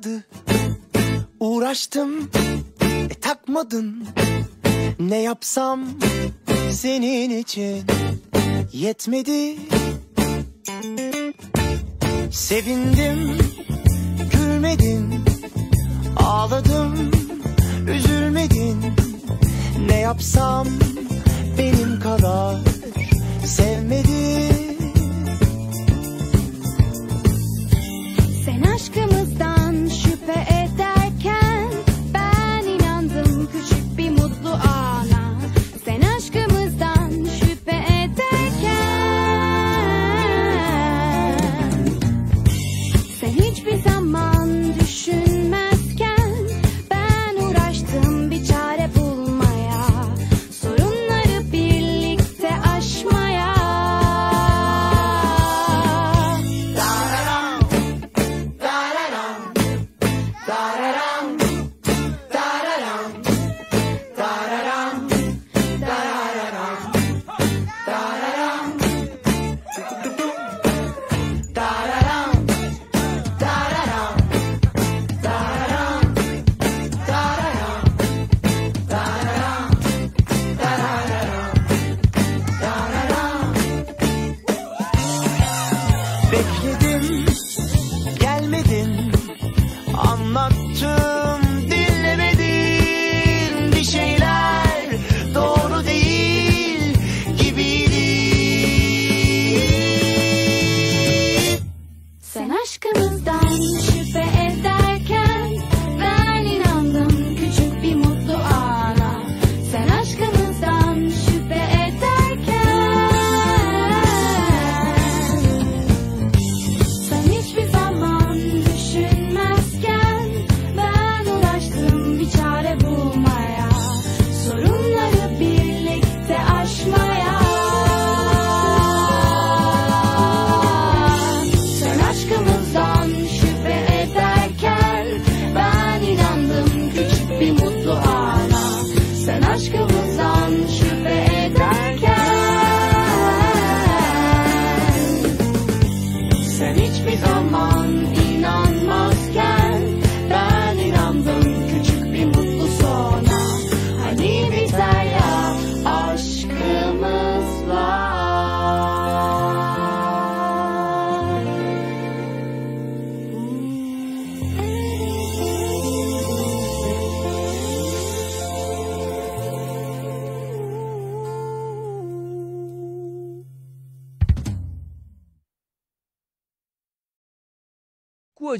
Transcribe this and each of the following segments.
olmadı Uğraştım e, takmadın Ne yapsam senin için yetmedi Sevindim gülmedin Ağladım üzülmedin Ne yapsam benim kadar sevmedin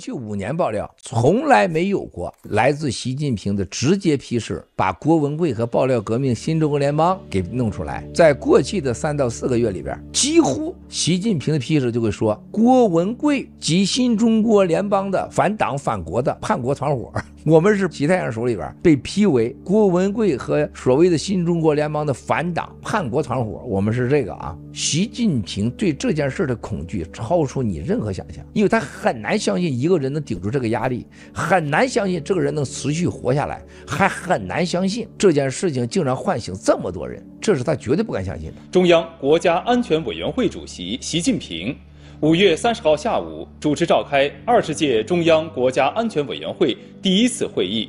去五年，爆料从来没有过。来自习近平的直接批示，把郭文贵和爆料革命新中国联邦给弄出来。在过去的三到四个月里边，几乎习近平的批示就会说郭文贵及新中国联邦的反党反国的叛国团伙。我们是习太阳手里边被批为郭文贵和所谓的新中国联邦的反党叛国团伙。我们是这个啊！习近平对这件事的恐惧超出你任何想象，因为他很难相信一个人能顶住这个压力，很难相信这个。人能持续活下来还很难相信这件事情竟然唤醒这么多人，这是他绝对不敢相信的。中央国家安全委员会主席习近平五月三十号下午主持召开二十届中央国家安全委员会第一次会议，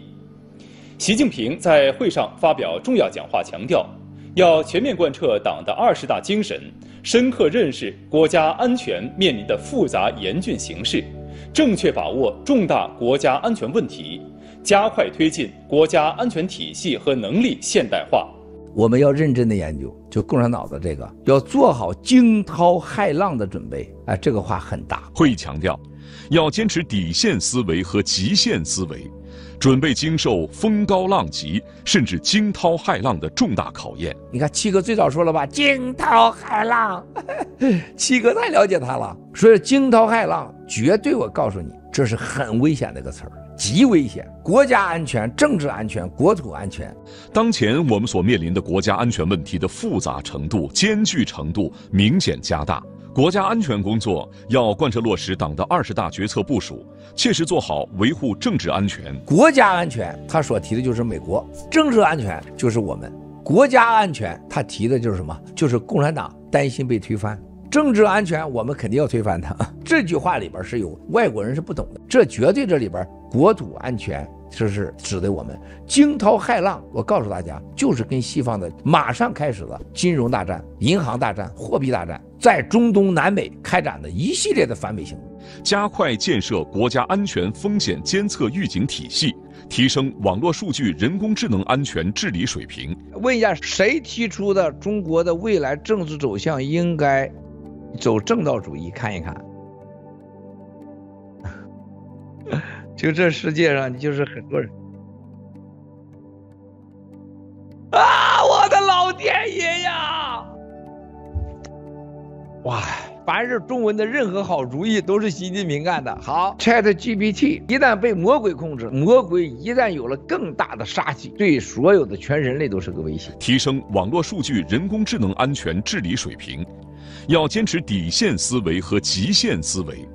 习近平在会上发表重要讲话，强调要全面贯彻党的二十大精神，深刻认识国家安全面临的复杂严峻形势，正确把握重大国家安全问题。加快推进国家安全体系和能力现代化，我们要认真的研究。就共产党的这个，要做好惊涛骇浪的准备。哎，这个话很大。会议强调，要坚持底线思维和极限思维，准备经受风高浪急甚至惊涛骇浪的重大考验。你看七哥最早说了吧，惊涛骇浪。七哥太了解他了，所以惊涛骇浪绝对，我告诉你，这是很危险的一个词儿。极危险，国家安全、政治安全、国土安全。当前我们所面临的国家安全问题的复杂程度、艰巨程度明显加大。国家安全工作要贯彻落实党的二十大决策部署，切实做好维护政治安全、国家安全。他所提的就是美国政治安全，就是我们国家安全。他提的就是什么？就是共产党担心被推翻。政治安全，我们肯定要推翻它。这句话里边是有外国人是不懂的，这绝对这里边国土安全这是指的我们惊涛骇浪。我告诉大家，就是跟西方的马上开始了金融大战、银行大战、货币大战，在中东、南美开展的一系列的反美行动，加快建设国家安全风险监测预警体系，提升网络数据人工智能安全治理水平。问一下，谁提出的中国的未来政治走向应该？走正道主义看一看，就这世界上就是很多人啊！我的老天爷呀！哇，凡是中文的任何好主意都是习近平干的。好，ChatGPT 一旦被魔鬼控制，魔鬼一旦有了更大的杀气，对所有的全人类都是个威胁。提升网络数据人工智能安全治理水平。要坚持底线思维和极限思维，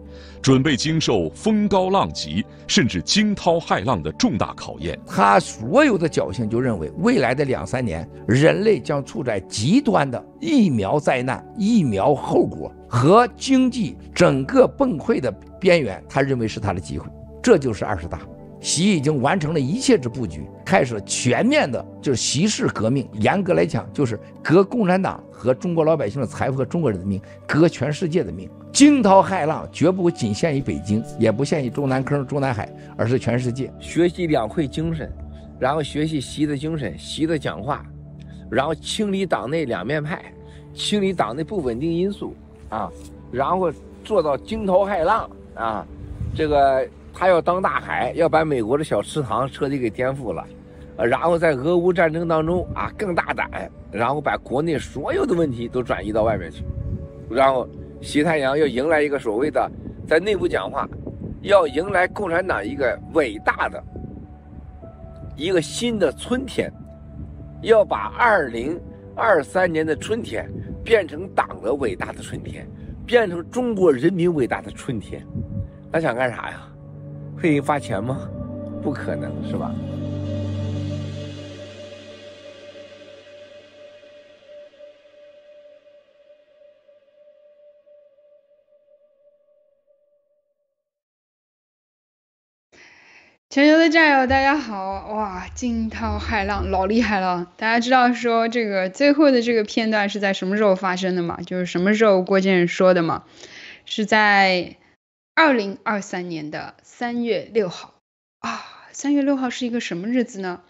准备经受风高浪急甚至惊涛骇浪的重大考验。他所有的侥幸就认为，未来的两三年，人类将处在极端的疫苗灾难、疫苗后果和经济整个崩溃的边缘。他认为是他的机会，这就是二十大。习已经完成了一切之布局，开始了全面的，就是习式革命。严格来讲，就是革共产党和中国老百姓的财，富和中国人的命，革全世界的命。惊涛骇浪绝不仅限于北京，也不限于中南坑、中南海，而是全世界。学习两会精神，然后学习习的精神、习的讲话，然后清理党内两面派，清理党内不稳定因素啊，然后做到惊涛骇浪啊，这个。他要当大海，要把美国的小池塘彻底给颠覆了，然后在俄乌战争当中啊更大胆，然后把国内所有的问题都转移到外面去，然后习太阳要迎来一个所谓的在内部讲话，要迎来共产党一个伟大的一个新的春天，要把二零二三年的春天变成党的伟大的春天，变成中国人民伟大的春天，他想干啥呀？会发钱吗？不可能是吧？全球的战友，大家好！哇，惊涛骇浪，老厉害了！大家知道说这个最后的这个片段是在什么时候发生的吗？就是什么时候郭建说的吗？是在。二零二三年的三月六号啊，三月六号是一个什么日子呢？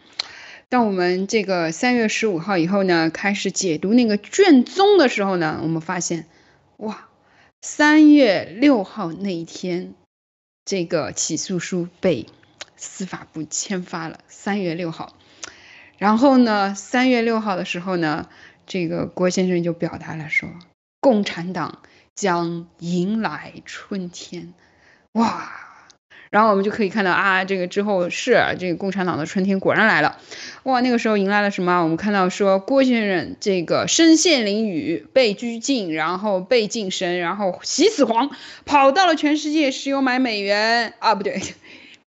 当我们这个三月十五号以后呢，开始解读那个卷宗的时候呢，我们发现，哇，三月六号那一天，这个起诉书被司法部签发了。三月六号，然后呢，三月六号的时候呢，这个郭先生就表达了说，共产党。将迎来春天，哇！然后我们就可以看到啊，这个之后是这个共产党的春天果然来了，哇！那个时候迎来了什么？我们看到说郭先生这个身陷囹圄，被拘禁，然后被禁身，然后喜死黄，跑到了全世界石油买美元啊，不对。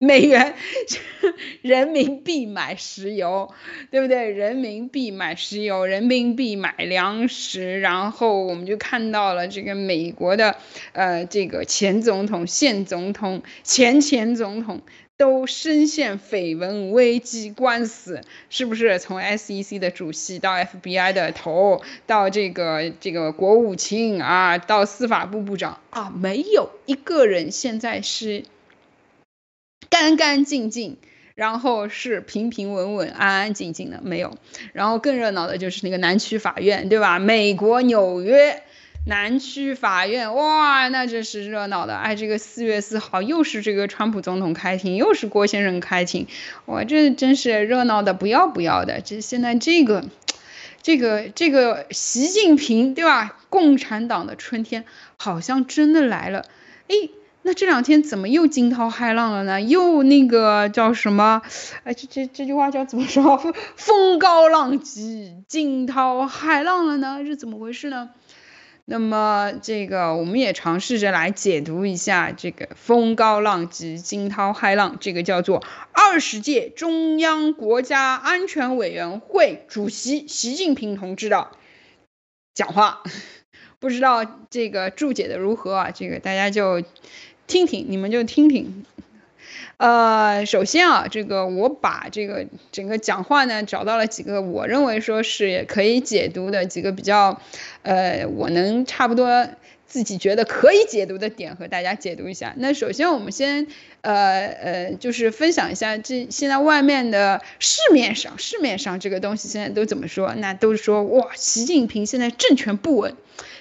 美元 人民币买石油，对不对？人民币买石油，人民币买粮食，然后我们就看到了这个美国的呃这个前总统、现总统、前前总统都深陷绯闻、危机、官司，是不是？从 SEC 的主席到 FBI 的头，到这个这个国务卿啊，到司法部部长啊，没有一个人现在是。干干净净，然后是平平稳稳、安安静静的，没有。然后更热闹的就是那个南区法院，对吧？美国纽约南区法院，哇，那真是热闹的。哎，这个四月四号又是这个川普总统开庭，又是郭先生开庭，哇，这真是热闹的不要不要的。这现在这个，这个这个习近平，对吧？共产党的春天好像真的来了，哎。那这两天怎么又惊涛骇浪了呢？又那个叫什么？哎，这这这句话叫怎么说？风高浪急、惊涛骇浪了呢？是怎么回事呢？那么这个我们也尝试着来解读一下这个风高浪急、惊涛骇浪。这个叫做二十届中央国家安全委员会主席习近平同志的讲话，不知道这个注解的如何啊？这个大家就。听听你们就听听，呃，首先啊，这个我把这个整个讲话呢找到了几个，我认为说是可以解读的几个比较，呃，我能差不多。自己觉得可以解读的点和大家解读一下。那首先我们先，呃呃，就是分享一下这现在外面的市面上，市面上这个东西现在都怎么说？那都说哇，习近平现在政权不稳，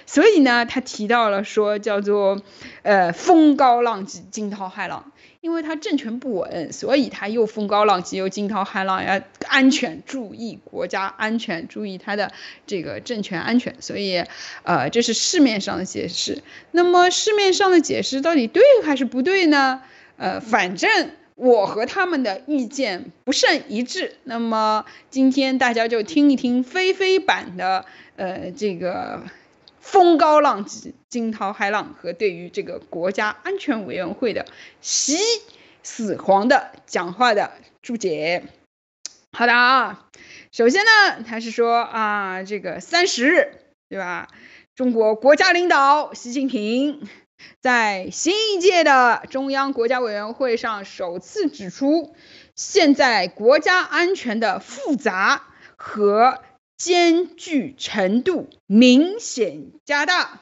所以呢他提到了说叫做，呃，风高浪急，惊涛骇浪。因为他政权不稳，所以他又风高浪急，又惊涛骇浪。要安全，注意国家安全，注意他的这个政权安全。所以，呃，这是市面上的解释。那么，市面上的解释到底对还是不对呢？呃，反正我和他们的意见不甚一致。那么，今天大家就听一听菲菲版的，呃，这个。风高浪急、惊涛骇浪和对于这个国家安全委员会的习死黄的讲话的注解。好的啊，首先呢，他是说啊，这个三十日对吧？中国国家领导习近平在新一届的中央国家委员会上首次指出，现在国家安全的复杂和。艰巨程度明显加大。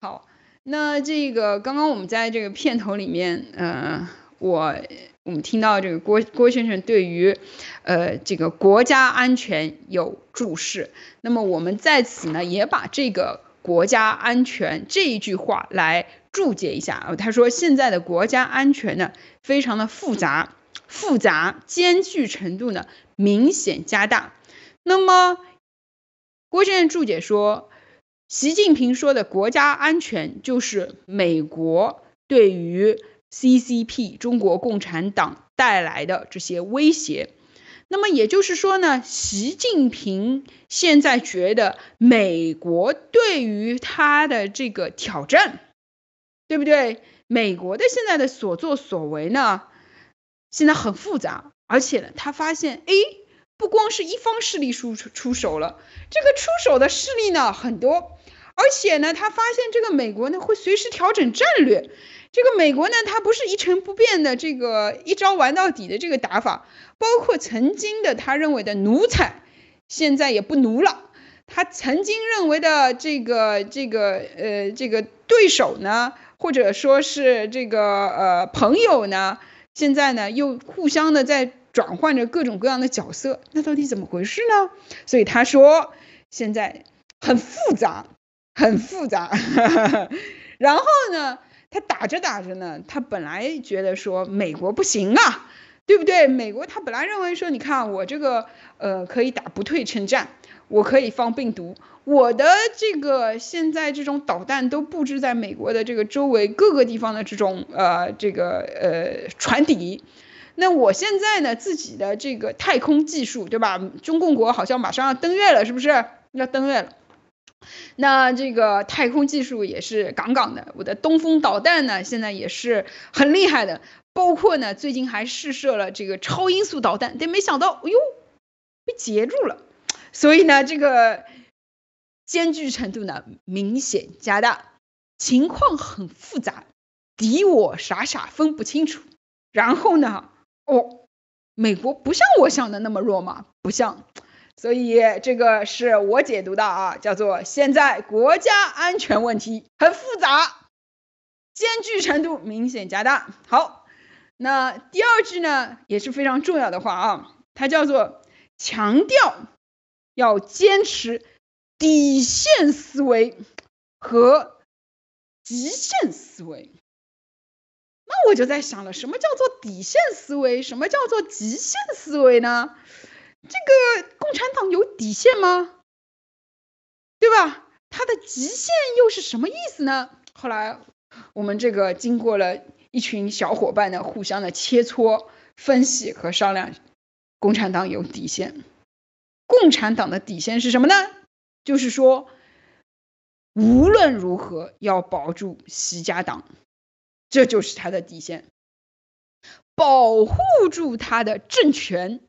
好，那这个刚刚我们在这个片头里面，呃，我我们听到这个郭郭先生对于，呃，这个国家安全有注释。那么我们在此呢，也把这个国家安全这一句话来注解一下啊。他说，现在的国家安全呢，非常的复杂，复杂艰巨程度呢明显加大。那么，郭先生注解说，习近平说的国家安全就是美国对于 CCP 中国共产党带来的这些威胁。那么也就是说呢，习近平现在觉得美国对于他的这个挑战，对不对？美国的现在的所作所为呢，现在很复杂，而且他发现，哎。不光是一方势力出出手了，这个出手的势力呢很多，而且呢，他发现这个美国呢会随时调整战略，这个美国呢它不是一成不变的这个一招玩到底的这个打法，包括曾经的他认为的奴才，现在也不奴了，他曾经认为的这个这个呃这个对手呢，或者说是这个呃朋友呢，现在呢又互相的在。转换着各种各样的角色，那到底怎么回事呢？所以他说现在很复杂，很复杂。然后呢，他打着打着呢，他本来觉得说美国不行啊，对不对？美国他本来认为说，你看我这个呃可以打不退称战，我可以放病毒，我的这个现在这种导弹都布置在美国的这个周围各个地方的这种呃这个呃船底。那我现在呢，自己的这个太空技术，对吧？中共国好像马上要登月了，是不是要登月了？那这个太空技术也是杠杠的。我的东风导弹呢，现在也是很厉害的，包括呢，最近还试射了这个超音速导弹，但没想到，哎呦，被截住了。所以呢，这个艰巨程度呢明显加大，情况很复杂，敌我傻傻分不清楚。然后呢？哦，美国不像我想的那么弱嘛，不像，所以这个是我解读的啊，叫做现在国家安全问题很复杂，艰巨程度明显加大。好，那第二句呢也是非常重要的话啊，它叫做强调要坚持底线思维和极限思维。我就在想了，什么叫做底线思维？什么叫做极限思维呢？这个共产党有底线吗？对吧？它的极限又是什么意思呢？后来，我们这个经过了一群小伙伴的互相的切磋、分析和商量，共产党有底线。共产党的底线是什么呢？就是说，无论如何要保住习家党。这就是他的底线，保护住他的政权，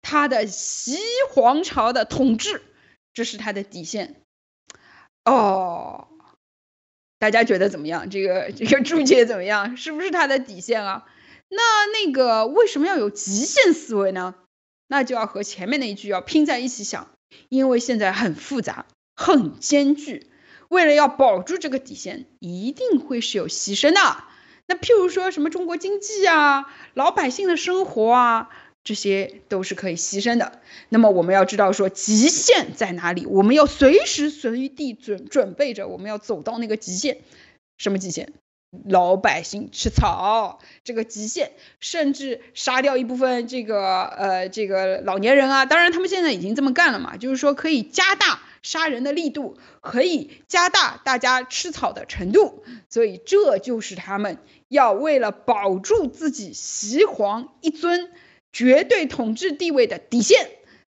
他的西皇朝的统治，这是他的底线。哦，大家觉得怎么样？这个这个注解怎么样？是不是他的底线啊？那那个为什么要有极限思维呢？那就要和前面那一句要拼在一起想，因为现在很复杂，很艰巨，为了要保住这个底线，一定会是有牺牲的。那譬如说什么中国经济啊，老百姓的生活啊，这些都是可以牺牲的。那么我们要知道说极限在哪里，我们要随时随地准准备着，我们要走到那个极限。什么极限？老百姓吃草这个极限，甚至杀掉一部分这个呃这个老年人啊。当然他们现在已经这么干了嘛，就是说可以加大杀人的力度，可以加大大家吃草的程度。所以这就是他们。要为了保住自己袭皇一尊绝对统治地位的底线，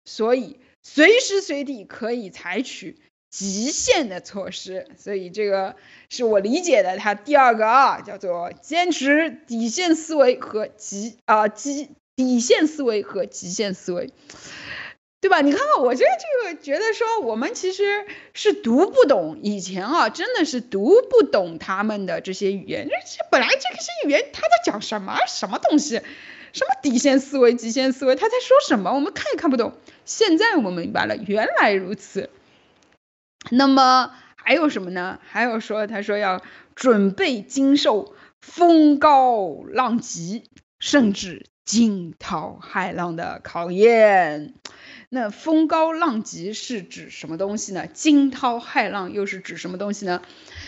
所以随时随地可以采取极限的措施。所以这个是我理解的，它第二个啊叫做坚持底线思维和极啊极底线思维和极限思维。对吧？你看看，我现这个觉得说，我们其实是读不懂以前啊，真的是读不懂他们的这些语言。这这本来这些语言他在讲什么？什么东西？什么底线思维、极限思维？他在说什么？我们看也看不懂。现在我们明白了，原来如此。那么还有什么呢？还有说，他说要准备经受风高浪急，甚至惊涛骇浪的考验。那风高浪急是指什么东西呢？惊涛骇浪又是指什么东西呢？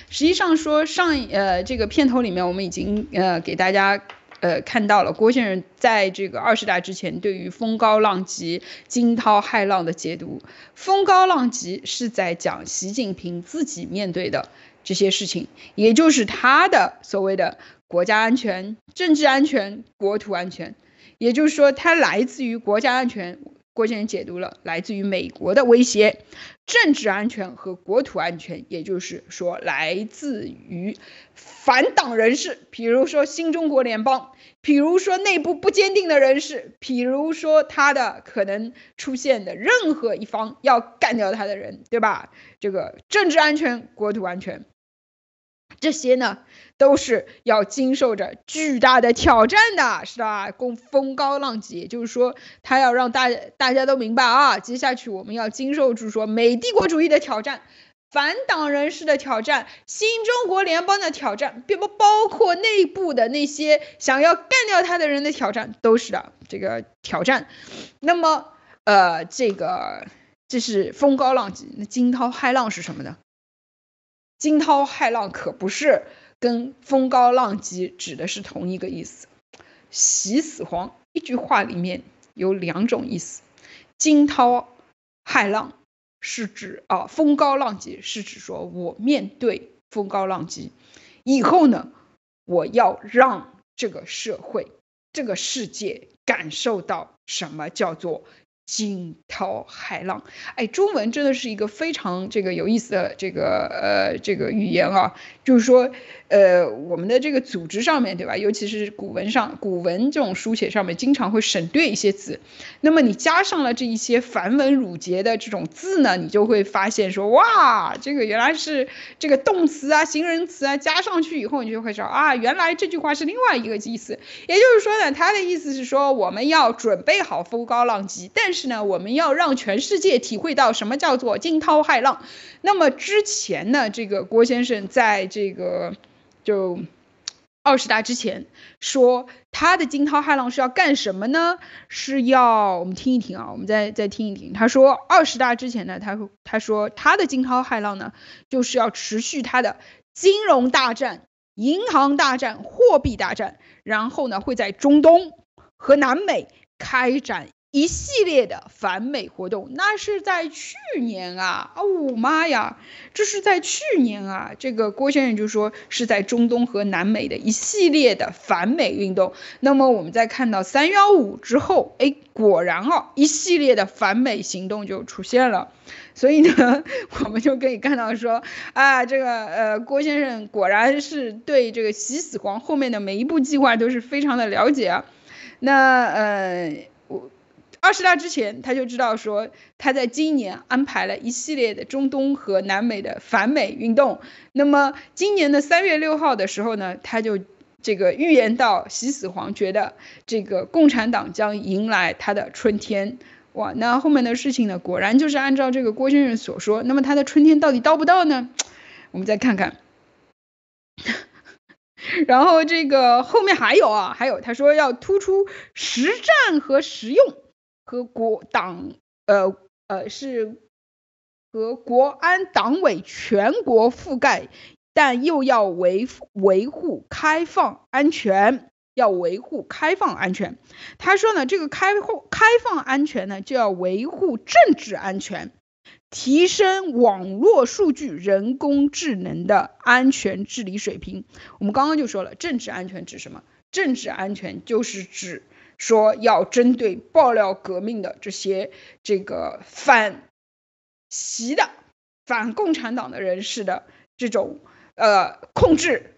实际上说上呃这个片头里面我们已经呃给大家呃看到了郭先生在这个二十大之前对于风高浪急、惊涛骇浪的解读。风高浪急是在讲习近平自己面对的这些事情，也就是他的所谓的国家安全、政治安全、国土安全，也就是说它来自于国家安全。郭先生解读了来自于美国的威胁，政治安全和国土安全，也就是说，来自于反党人士，比如说新中国联邦，比如说内部不坚定的人士，比如说他的可能出现的任何一方要干掉他的人，对吧？这个政治安全、国土安全，这些呢？都是要经受着巨大的挑战的，是吧？风风高浪急，也就是说，他要让大家大家都明白啊，接下去我们要经受住说美帝国主义的挑战、反党人士的挑战、新中国联邦的挑战，并不包括内部的那些想要干掉他的人的挑战，都是的这个挑战。那么，呃，这个这是风高浪急，那惊涛骇浪是什么呢？惊涛骇浪可不是。跟风高浪急指的是同一个意思。喜死黄一句话里面有两种意思，惊涛骇浪是指啊风高浪急，是指说我面对风高浪急以后呢，我要让这个社会、这个世界感受到什么叫做。惊涛骇浪，哎，中文真的是一个非常这个有意思的这个呃这个语言啊，就是说呃我们的这个组织上面对吧？尤其是古文上，古文这种书写上面经常会省略一些字，那么你加上了这一些繁文缛节的这种字呢，你就会发现说哇，这个原来是这个动词啊、形容词啊加上去以后，你就会说啊，原来这句话是另外一个意思。也就是说呢，他的意思是说我们要准备好风高浪急，但是呢，我们要让全世界体会到什么叫做惊涛骇浪。那么之前呢，这个郭先生在这个就二十大之前说他的惊涛骇浪是要干什么呢？是要我们听一听啊，我们再再听一听。他说二十大之前呢，他会他说他的惊涛骇浪呢，就是要持续他的金融大战、银行大战、货币大战，然后呢会在中东和南美开展。一系列的反美活动，那是在去年啊哦，我妈呀，这是在去年啊。这个郭先生就说是在中东和南美的一系列的反美运动。那么我们再看到三幺五之后，哎，果然哦，一系列的反美行动就出现了。所以呢，我们就可以看到说，啊，这个呃，郭先生果然是对这个“西死皇后面的每一步计划都是非常的了解。那呃，我。二十大之前，他就知道说他在今年安排了一系列的中东和南美的反美运动。那么今年的三月六号的时候呢，他就这个预言到，习死皇觉得这个共产党将迎来他的春天。哇，那后面的事情呢，果然就是按照这个郭先生所说。那么他的春天到底到不到呢？我们再看看。然后这个后面还有啊，还有他说要突出实战和实用。和国党呃呃是和国安党委全国覆盖，但又要维维护开放安全，要维护开放安全。他说呢，这个开放开放安全呢，就要维护政治安全，提升网络数据人工智能的安全治理水平。我们刚刚就说了，政治安全指什么？政治安全就是指。说要针对爆料革命的这些这个反习的反共产党的人士的这种呃控制、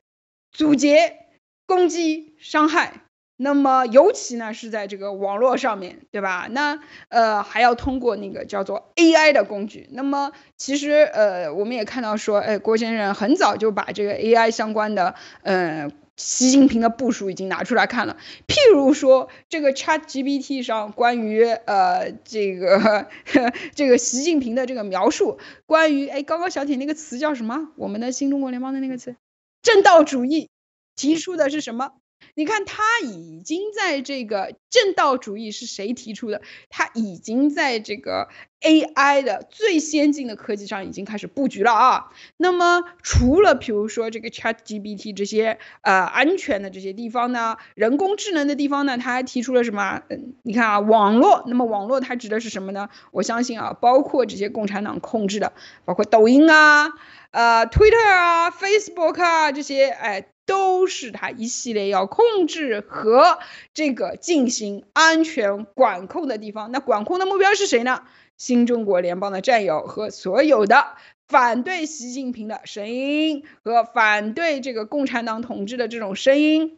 阻截、攻击、伤害，那么尤其呢是在这个网络上面对吧？那呃还要通过那个叫做 AI 的工具。那么其实呃我们也看到说，哎郭先生很早就把这个 AI 相关的呃。习近平的部署已经拿出来看了，譬如说这个 ChatGPT 上关于呃这个 这个习近平的这个描述，关于哎刚刚小铁那个词叫什么？我们的新中国联邦的那个词，正道主义提出的是什么？你看，他已经在这个正道主义是谁提出的？他已经在这个 AI 的最先进的科技上已经开始布局了啊。那么，除了比如说这个 ChatGPT 这些呃安全的这些地方呢，人工智能的地方呢，他还提出了什么？嗯，你看啊，网络。那么网络它指的是什么呢？我相信啊，包括这些共产党控制的，包括抖音啊、呃 Twitter 啊、Facebook 啊这些，哎。都是他一系列要控制和这个进行安全管控的地方。那管控的目标是谁呢？新中国联邦的战友和所有的反对习近平的声音和反对这个共产党统治的这种声音。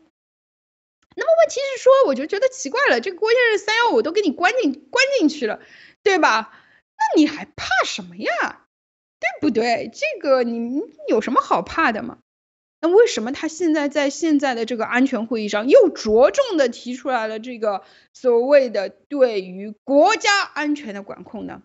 那么问题是说，我就觉得奇怪了，这个郭先生三幺五都给你关进关进去了，对吧？那你还怕什么呀？对不对？这个你有什么好怕的吗？那为什么他现在在现在的这个安全会议上又着重的提出来了这个所谓的对于国家安全的管控呢？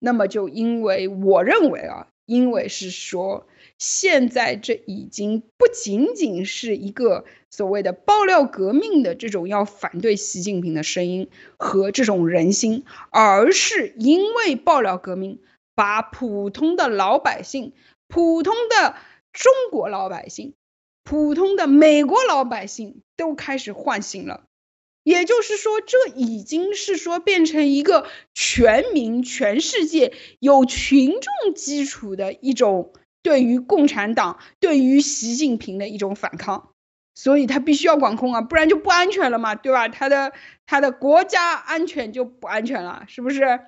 那么就因为我认为啊，因为是说现在这已经不仅仅是一个所谓的爆料革命的这种要反对习近平的声音和这种人心，而是因为爆料革命把普通的老百姓、普通的。中国老百姓、普通的美国老百姓都开始唤醒了，也就是说，这已经是说变成一个全民、全世界有群众基础的一种对于共产党、对于习近平的一种反抗，所以他必须要管控啊，不然就不安全了嘛，对吧？他的他的国家安全就不安全了，是不是？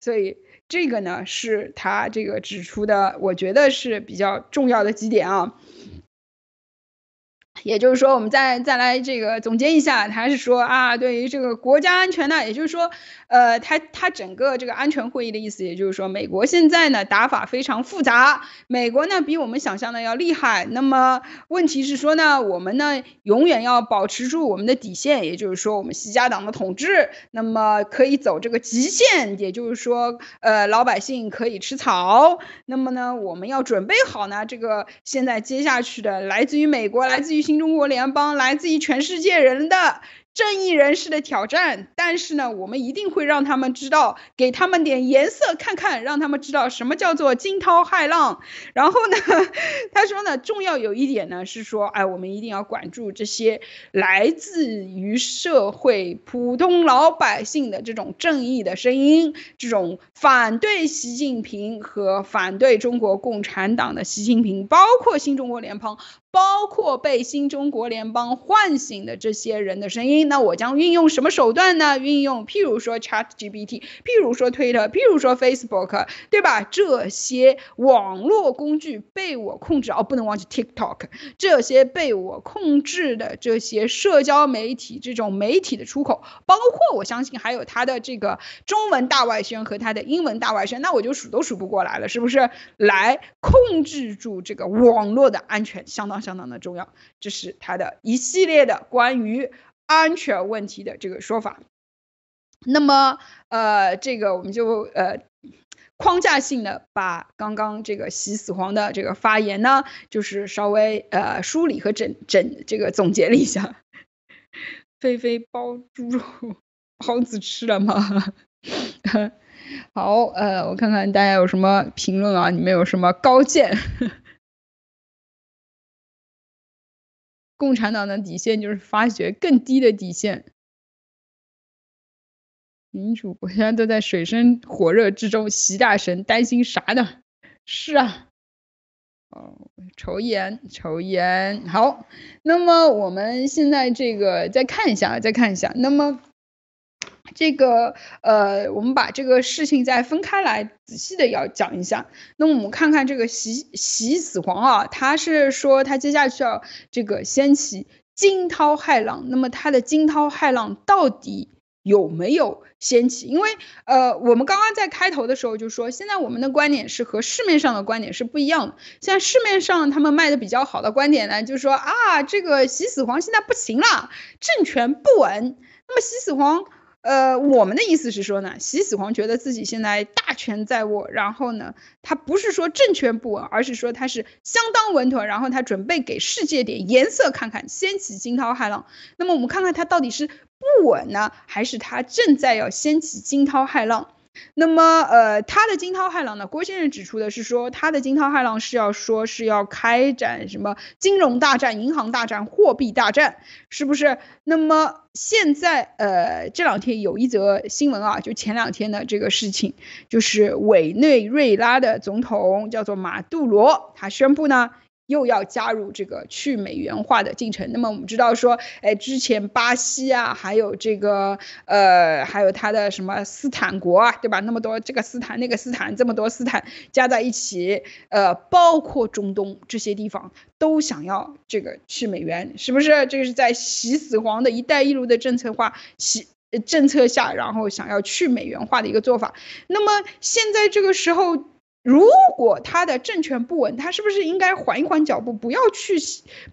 所以。这个呢，是他这个指出的，我觉得是比较重要的几点啊。也就是说，我们再再来这个总结一下，他是说啊，对于这个国家安全呢，也就是说，呃，他他整个这个安全会议的意思，也就是说，美国现在呢打法非常复杂，美国呢比我们想象的要厉害。那么问题是说呢，我们呢永远要保持住我们的底线，也就是说，我们习家党的统治，那么可以走这个极限，也就是说，呃，老百姓可以吃草。那么呢，我们要准备好呢，这个现在接下去的来自于美国，来自于。新中国联邦来自于全世界人的正义人士的挑战，但是呢，我们一定会让他们知道，给他们点颜色看看，让他们知道什么叫做惊涛骇浪。然后呢，他说呢，重要有一点呢是说，哎，我们一定要管住这些来自于社会普通老百姓的这种正义的声音，这种反对习近平和反对中国共产党的习近平，包括新中国联邦。包括被新中国联邦唤醒的这些人的声音，那我将运用什么手段呢？运用譬如说 Chat GPT，譬如说 Twitter，譬如说 Facebook，对吧？这些网络工具被我控制，哦，不能忘记 TikTok，这些被我控制的这些社交媒体这种媒体的出口，包括我相信还有它的这个中文大外宣和它的英文大外宣，那我就数都数不过来了，是不是？来控制住这个网络的安全，相当。相当的重要，这是他的一系列的关于安全问题的这个说法。那么，呃，这个我们就呃框架性的把刚刚这个习死皇的这个发言呢，就是稍微呃梳理和整整这个总结了一下。菲菲包猪肉包子吃了吗？好，呃，我看看大家有什么评论啊？你们有什么高见？共产党的底线就是发掘更低的底线。民主国家都在水深火热之中，习大神担心啥呢？是啊，哦，抽烟，抽烟。好，那么我们现在这个再看一下，再看一下。那么。这个呃，我们把这个事情再分开来，仔细的要讲一下。那么我们看看这个习习死皇啊，他是说他接下去要这个掀起惊涛骇浪。那么他的惊涛骇浪到底有没有掀起？因为呃，我们刚刚在开头的时候就说，现在我们的观点是和市面上的观点是不一样的。在市面上他们卖的比较好的观点呢，就是说啊，这个习死皇现在不行了，政权不稳。那么习死皇。呃，我们的意思是说呢，习始皇觉得自己现在大权在握，然后呢，他不是说政权不稳，而是说他是相当稳妥，然后他准备给世界点颜色看看，掀起惊涛骇浪。那么我们看看他到底是不稳呢，还是他正在要掀起惊涛骇浪？那么，呃，他的惊涛骇浪呢？郭先生指出的是说，他的惊涛骇浪是要说是要开展什么金融大战、银行大战、货币大战，是不是？那么现在，呃，这两天有一则新闻啊，就前两天的这个事情，就是委内瑞拉的总统叫做马杜罗，他宣布呢。又要加入这个去美元化的进程，那么我们知道说，哎，之前巴西啊，还有这个，呃，还有它的什么斯坦国啊，对吧？那么多这个斯坦、那个斯坦，这么多斯坦加在一起，呃，包括中东这些地方都想要这个去美元，是不是？这个是在习死黄的一带一路的政策化习政策下，然后想要去美元化的一个做法。那么现在这个时候。如果他的政权不稳，他是不是应该缓一缓脚步，不要去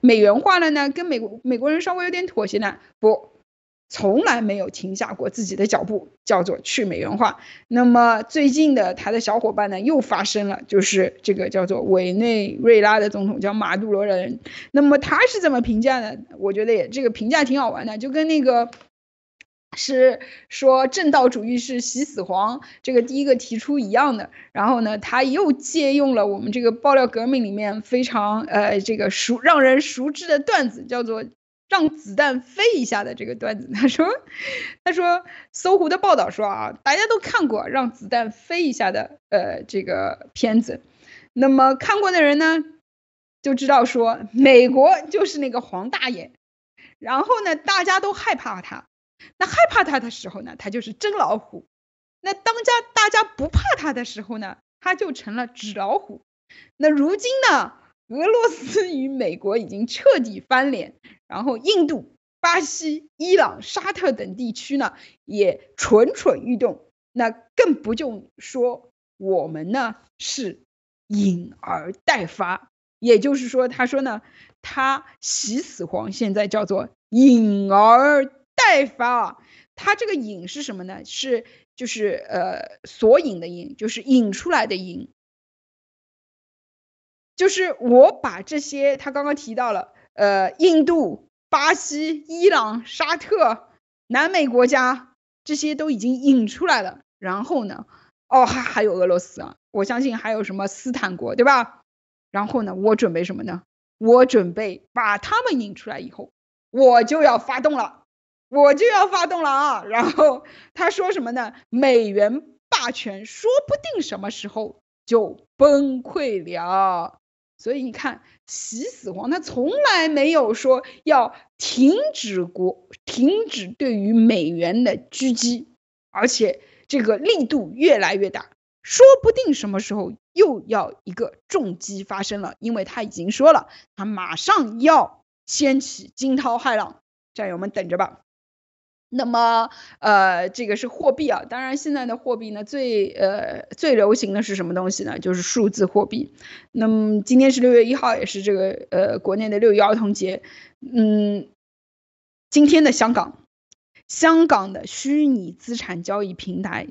美元化了呢？跟美国美国人稍微有点妥协呢？不，从来没有停下过自己的脚步，叫做去美元化。那么最近的他的小伙伴呢，又发生了，就是这个叫做委内瑞拉的总统叫马杜罗的人，那么他是怎么评价的？我觉得也这个评价挺好玩的，就跟那个。是说正道主义是习死黄这个第一个提出一样的，然后呢，他又借用了我们这个爆料革命里面非常呃这个熟让人熟知的段子，叫做让子弹飞一下的这个段子。他说，他说搜狐的报道说啊，大家都看过让子弹飞一下的呃这个片子，那么看过的人呢就知道说美国就是那个黄大爷，然后呢大家都害怕他。那害怕他的时候呢，他就是真老虎；那当家大家不怕他的时候呢，他就成了纸老虎。那如今呢，俄罗斯与美国已经彻底翻脸，然后印度、巴西、伊朗、沙特等地区呢也蠢蠢欲动。那更不用说我们呢，是隐而待发。也就是说，他说呢，他喜死黄现在叫做隐而。再发啊！它这个引是什么呢？是就是呃索引的引，就是引出来的引，就是我把这些他刚刚提到了呃印度、巴西、伊朗、沙特、南美国家这些都已经引出来了。然后呢，哦还还有俄罗斯啊，我相信还有什么斯坦国对吧？然后呢，我准备什么呢？我准备把他们引出来以后，我就要发动了。我就要发动了啊！然后 他说什么呢？美元霸权说不定什么时候就崩溃了。所以你看，习死亡，他从来没有说要停止国停止对于美元的狙击，而且这个力度越来越大，说不定什么时候又要一个重击发生了，因为他已经说了，他马上要掀起惊涛骇浪，战友们等着吧。那么，呃，这个是货币啊。当然，现在的货币呢，最呃最流行的是什么东西呢？就是数字货币。那么今天是六月一号，也是这个呃国内的六一儿童节。嗯，今天的香港，香港的虚拟资产交易平台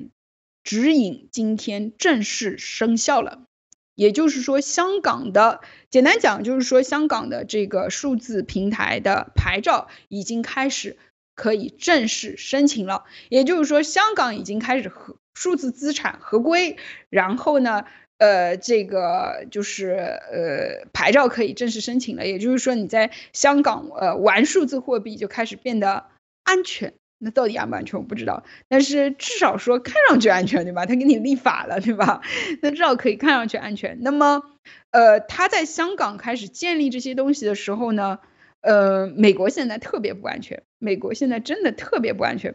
指引今天正式生效了。也就是说，香港的，简单讲就是说，香港的这个数字平台的牌照已经开始。可以正式申请了，也就是说，香港已经开始合数字资产合规，然后呢，呃，这个就是呃，牌照可以正式申请了，也就是说，你在香港呃玩数字货币就开始变得安全。那到底安不安全我不知道，但是至少说看上去安全，对吧？他给你立法了，对吧？那至少可以看上去安全。那么，呃，他在香港开始建立这些东西的时候呢？呃，美国现在特别不安全，美国现在真的特别不安全。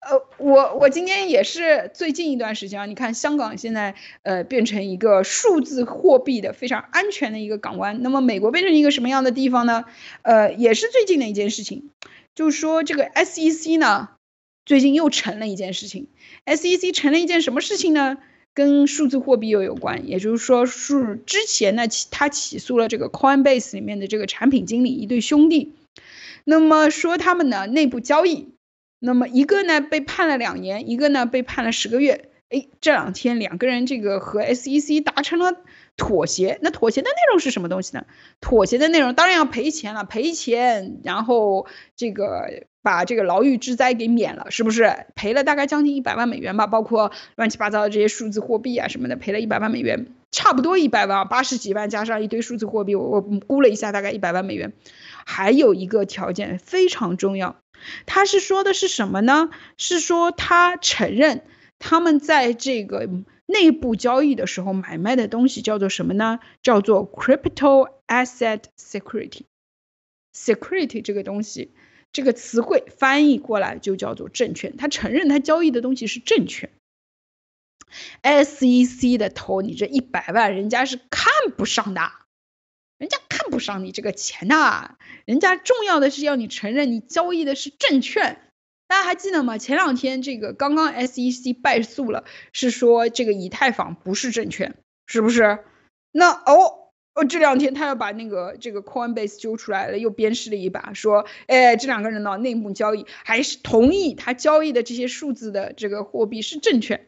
呃，我我今天也是最近一段时间啊，你看香港现在呃变成一个数字货币的非常安全的一个港湾，那么美国变成一个什么样的地方呢？呃，也是最近的一件事情，就是说这个 SEC 呢，最近又成了一件事情，SEC 成了一件什么事情呢？跟数字货币又有关，也就是说是之前呢起他起诉了这个 Coinbase 里面的这个产品经理一对兄弟，那么说他们呢内部交易，那么一个呢被判了两年，一个呢被判了十个月，哎，这两天两个人这个和 SEC 达成了。妥协，那妥协的内容是什么东西呢？妥协的内容当然要赔钱了，赔钱，然后这个把这个牢狱之灾给免了，是不是？赔了大概将近一百万美元吧，包括乱七八糟的这些数字货币啊什么的，赔了一百万美元，差不多一百万，八十几万加上一堆数字货币，我我估了一下，大概一百万美元。还有一个条件非常重要，他是说的是什么呢？是说他承认他们在这个。内部交易的时候买卖的东西叫做什么呢？叫做 crypto asset security。security 这个东西，这个词汇翻译过来就叫做证券。他承认他交易的东西是证券。SEC 的头，你这一百万人家是看不上的，人家看不上你这个钱呐，人家重要的是要你承认你交易的是证券。大家还记得吗？前两天这个刚刚 SEC 败诉了，是说这个以太坊不是证券，是不是？那哦哦，这两天他又把那个这个 Coinbase 揪出来了，又鞭尸了一把，说，哎，这两个人呢内幕交易，还是同意他交易的这些数字的这个货币是证券。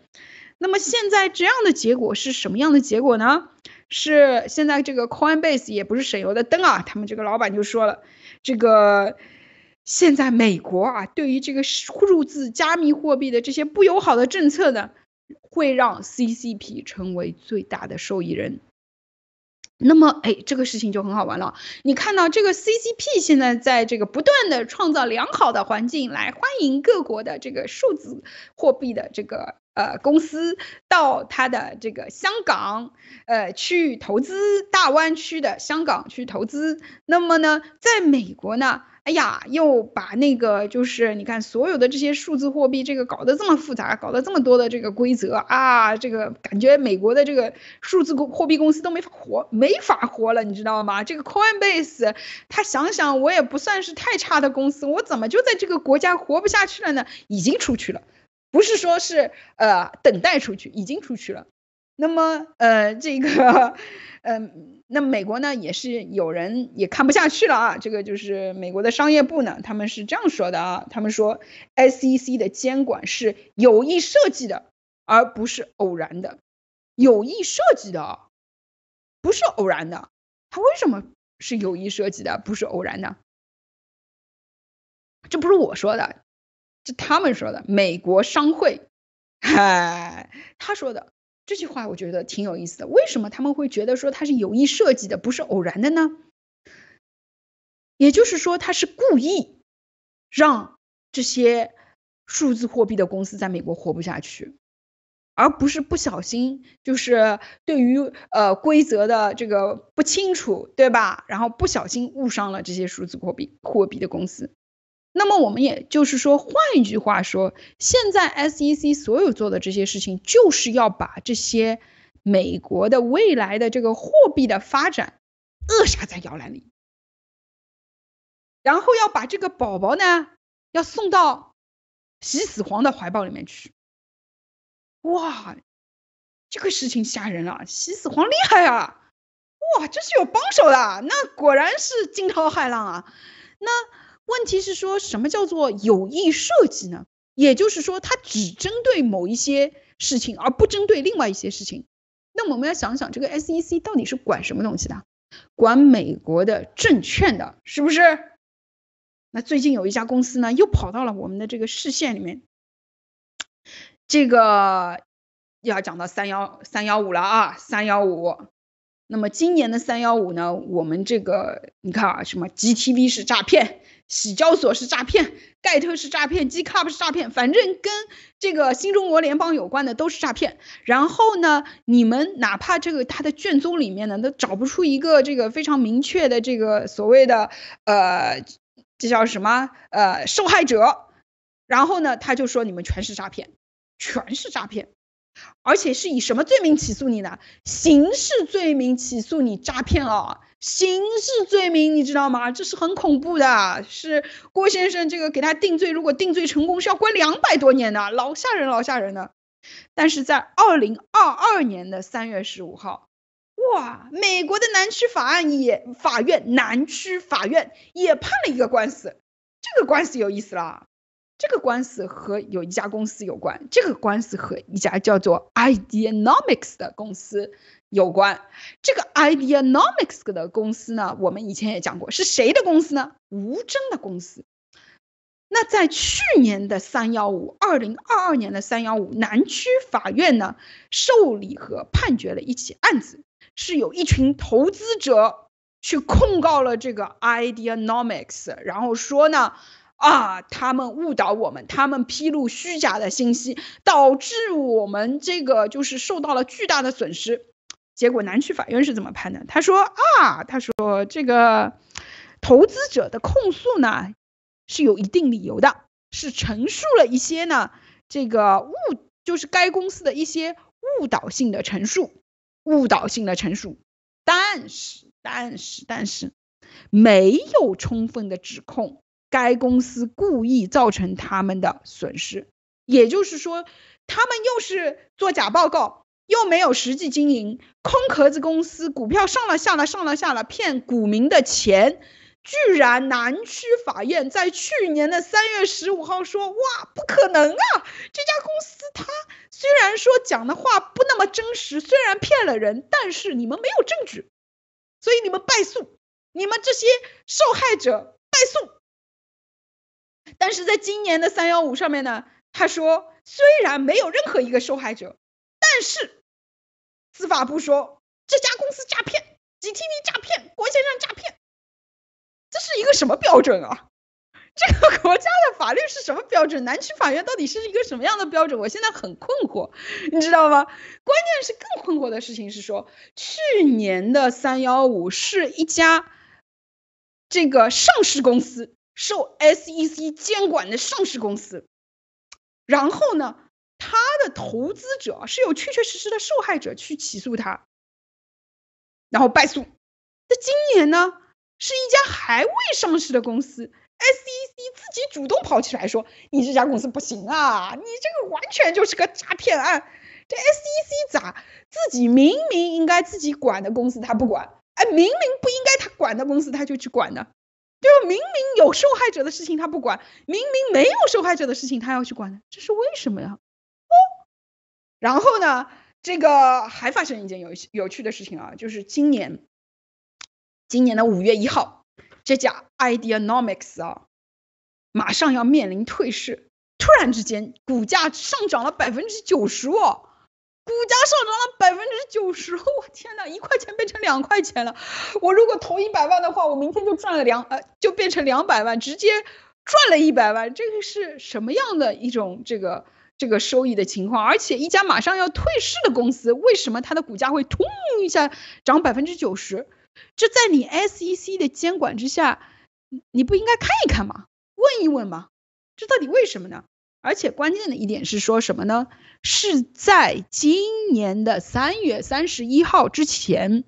那么现在这样的结果是什么样的结果呢？是现在这个 Coinbase 也不是省油的灯啊，他们这个老板就说了，这个。现在美国啊，对于这个数字加密货币的这些不友好的政策呢，会让 CCP 成为最大的受益人。那么，哎，这个事情就很好玩了。你看到这个 CCP 现在在这个不断的创造良好的环境，来欢迎各国的这个数字货币的这个。呃，公司到他的这个香港，呃，去投资大湾区的香港去投资。那么呢，在美国呢，哎呀，又把那个就是，你看所有的这些数字货币，这个搞得这么复杂，搞得这么多的这个规则啊，这个感觉美国的这个数字货币公司都没法活，没法活了，你知道吗？这个 Coinbase，他想想我也不算是太差的公司，我怎么就在这个国家活不下去了呢？已经出去了。不是说，是呃，等待出去已经出去了，那么呃，这个，嗯，那美国呢也是有人也看不下去了啊，这个就是美国的商业部呢，他们是这样说的啊，他们说 SEC 的监管是有意设计的，而不是偶然的，有意设计的，不是偶然的，它为什么是有意设计的，不是偶然的？这不是我说的。是他们说的美国商会，嗨，他说的这句话我觉得挺有意思的。为什么他们会觉得说他是有意设计的，不是偶然的呢？也就是说，他是故意让这些数字货币的公司在美国活不下去，而不是不小心，就是对于呃规则的这个不清楚，对吧？然后不小心误伤了这些数字货币货币的公司。那么我们也就是说，换一句话说，现在 SEC 所有做的这些事情，就是要把这些美国的未来的这个货币的发展扼杀在摇篮里，然后要把这个宝宝呢，要送到希死皇的怀抱里面去。哇，这个事情吓人了，希死皇厉害啊！哇，这是有帮手的，那果然是惊涛骇浪啊，那。问题是说什么叫做有意设计呢？也就是说，它只针对某一些事情，而不针对另外一些事情。那我们要想想，这个 SEC 到底是管什么东西的？管美国的证券的，是不是？那最近有一家公司呢，又跑到了我们的这个视线里面。这个要讲到三幺三幺五了啊，三幺五。那么今年的三幺五呢？我们这个你看啊，什么 GTV 是诈骗，洗交所是诈骗，盖特是诈骗，G cup 是诈骗，反正跟这个新中国联邦有关的都是诈骗。然后呢，你们哪怕这个他的卷宗里面呢，都找不出一个这个非常明确的这个所谓的呃，这叫什么呃受害者。然后呢，他就说你们全是诈骗，全是诈骗。而且是以什么罪名起诉你的？刑事罪名起诉你诈骗哦，刑事罪名你知道吗？这是很恐怖的，是郭先生这个给他定罪，如果定罪成功是要关两百多年的，老吓人老吓人的。但是在二零二二年的三月十五号，哇，美国的南区法案也法院南区法院也判了一个官司，这个官司有意思啦。这个官司和有一家公司有关，这个官司和一家叫做 IdeaNomics 的公司有关。这个 IdeaNomics 的公司呢，我们以前也讲过，是谁的公司呢？吴征的公司。那在去年的三幺五，二零二二年的三幺五，南区法院呢受理和判决了一起案子，是有一群投资者去控告了这个 IdeaNomics，然后说呢。啊，他们误导我们，他们披露虚假的信息，导致我们这个就是受到了巨大的损失。结果南区法院是怎么判的？他说啊，他说这个投资者的控诉呢是有一定理由的，是陈述了一些呢这个误，就是该公司的一些误导性的陈述，误导性的陈述，但是但是但是没有充分的指控。该公司故意造成他们的损失，也就是说，他们又是做假报告，又没有实际经营，空壳子公司，股票上了下来，上了下来，骗股民的钱。居然南区法院在去年的三月十五号说：“哇，不可能啊！这家公司他虽然说讲的话不那么真实，虽然骗了人，但是你们没有证据，所以你们败诉，你们这些受害者败诉。”但是在今年的三幺五上面呢，他说虽然没有任何一个受害者，但是司法部说这家公司诈骗、GTV 诈骗、郭先生诈骗，这是一个什么标准啊？这个国家的法律是什么标准？南区法院到底是一个什么样的标准？我现在很困惑，你知道吗？关键是更困惑的事情是说，去年的三幺五是一家这个上市公司。受 SEC 监管的上市公司，然后呢，他的投资者是有确确实实的受害者去起诉他，然后败诉。那今年呢，是一家还未上市的公司，SEC 自己主动跑起来说：“你这家公司不行啊，你这个完全就是个诈骗案。”这 SEC 咋自己明明应该自己管的公司他不管，哎，明明不应该他管的公司他就去管呢？对吧？明明有受害者的事情他不管，明明没有受害者的事情他要去管，这是为什么呀？哦，然后呢？这个还发生一件有趣有趣的事情啊，就是今年，今年的五月一号，这家 Idea Nomics 啊，马上要面临退市，突然之间股价上涨了百分之九十哦。股价上涨了百分之九十，我天哪，一块钱变成两块钱了。我如果投一百万的话，我明天就赚了两，呃，就变成两百万，直接赚了一百万。这个是什么样的一种这个这个收益的情况？而且一家马上要退市的公司，为什么它的股价会突一下涨百分之九十？这在你 SEC 的监管之下，你不应该看一看吗？问一问吗？这到底为什么呢？而且关键的一点是说什么呢？是在今年的三月三十一号之前，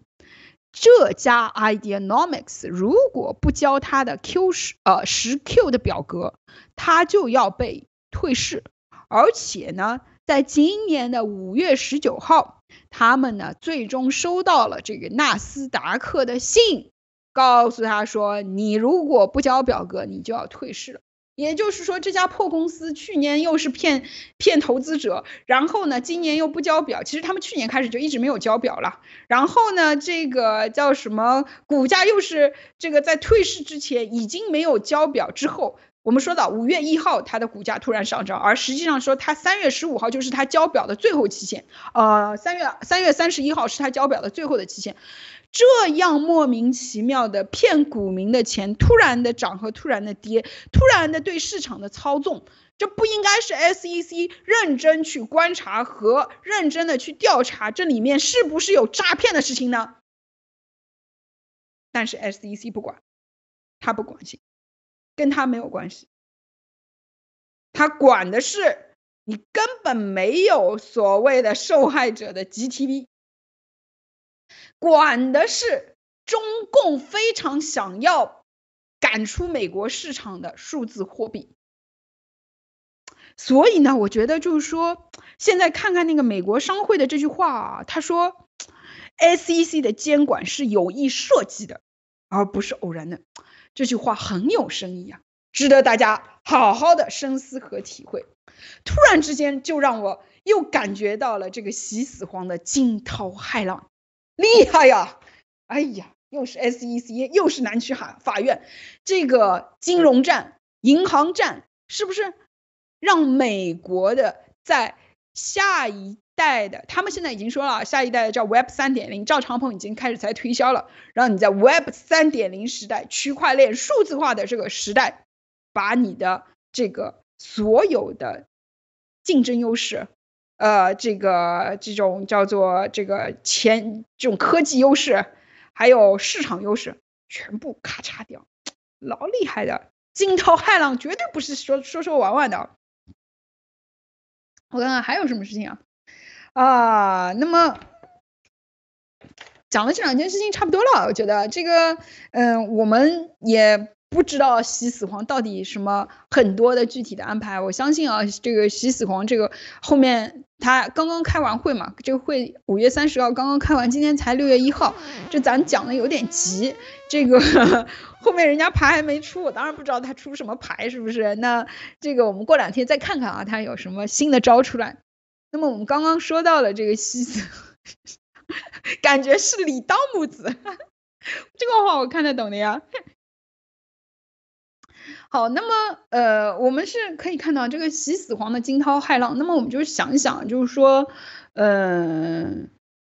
这家 i d e o Nomics 如果不交它的 Q 十呃十 Q 的表格，它就要被退市。而且呢，在今年的五月十九号，他们呢最终收到了这个纳斯达克的信，告诉他说，你如果不交表格，你就要退市了。也就是说，这家破公司去年又是骗骗投资者，然后呢，今年又不交表。其实他们去年开始就一直没有交表了。然后呢，这个叫什么，股价又是这个在退市之前已经没有交表。之后我们说到五月一号，它的股价突然上涨，而实际上说它三月十五号就是它交表的最后期限，呃，三月三月三十一号是它交表的最后的期限。这样莫名其妙的骗股民的钱，突然的涨和突然的跌，突然的对市场的操纵，这不应该是 SEC 认真去观察和认真的去调查，这里面是不是有诈骗的事情呢？但是 SEC 不管，他不关心，跟他没有关系，他管的是你根本没有所谓的受害者的 g t v 管的是中共非常想要赶出美国市场的数字货币，所以呢，我觉得就是说，现在看看那个美国商会的这句话啊，他说，SEC 的监管是有意设计的，而不是偶然的。这句话很有深意啊，值得大家好好的深思和体会。突然之间，就让我又感觉到了这个习死黄的惊涛骇浪。厉害呀！哎呀，又是 SEC，又是南区海法院，这个金融战、银行战，是不是让美国的在下一代的？他们现在已经说了，下一代的叫 Web 三点零。赵长鹏已经开始在推销了，让你在 Web 三点零时代、区块链数字化的这个时代，把你的这个所有的竞争优势。呃，这个这种叫做这个前这种科技优势，还有市场优势，全部咔嚓掉，老厉害的惊涛骇浪，绝对不是说说说玩玩的。我看看还有什么事情啊？啊，那么讲了这两件事情差不多了，我觉得这个，嗯，我们也不知道喜死皇到底什么很多的具体的安排。我相信啊，这个喜死皇这个后面。他刚刚开完会嘛，这个会五月三十号刚刚开完，今天才六月一号，这咱讲的有点急。这个 后面人家牌还没出，我当然不知道他出什么牌是不是？那这个我们过两天再看看啊，他有什么新的招出来。那么我们刚刚说到了这个西子，感觉是李刀母子，这个话我看得懂的呀。好，那么呃，我们是可以看到这个“喜死黄”的惊涛骇浪。那么我们就想一想，就是说，嗯，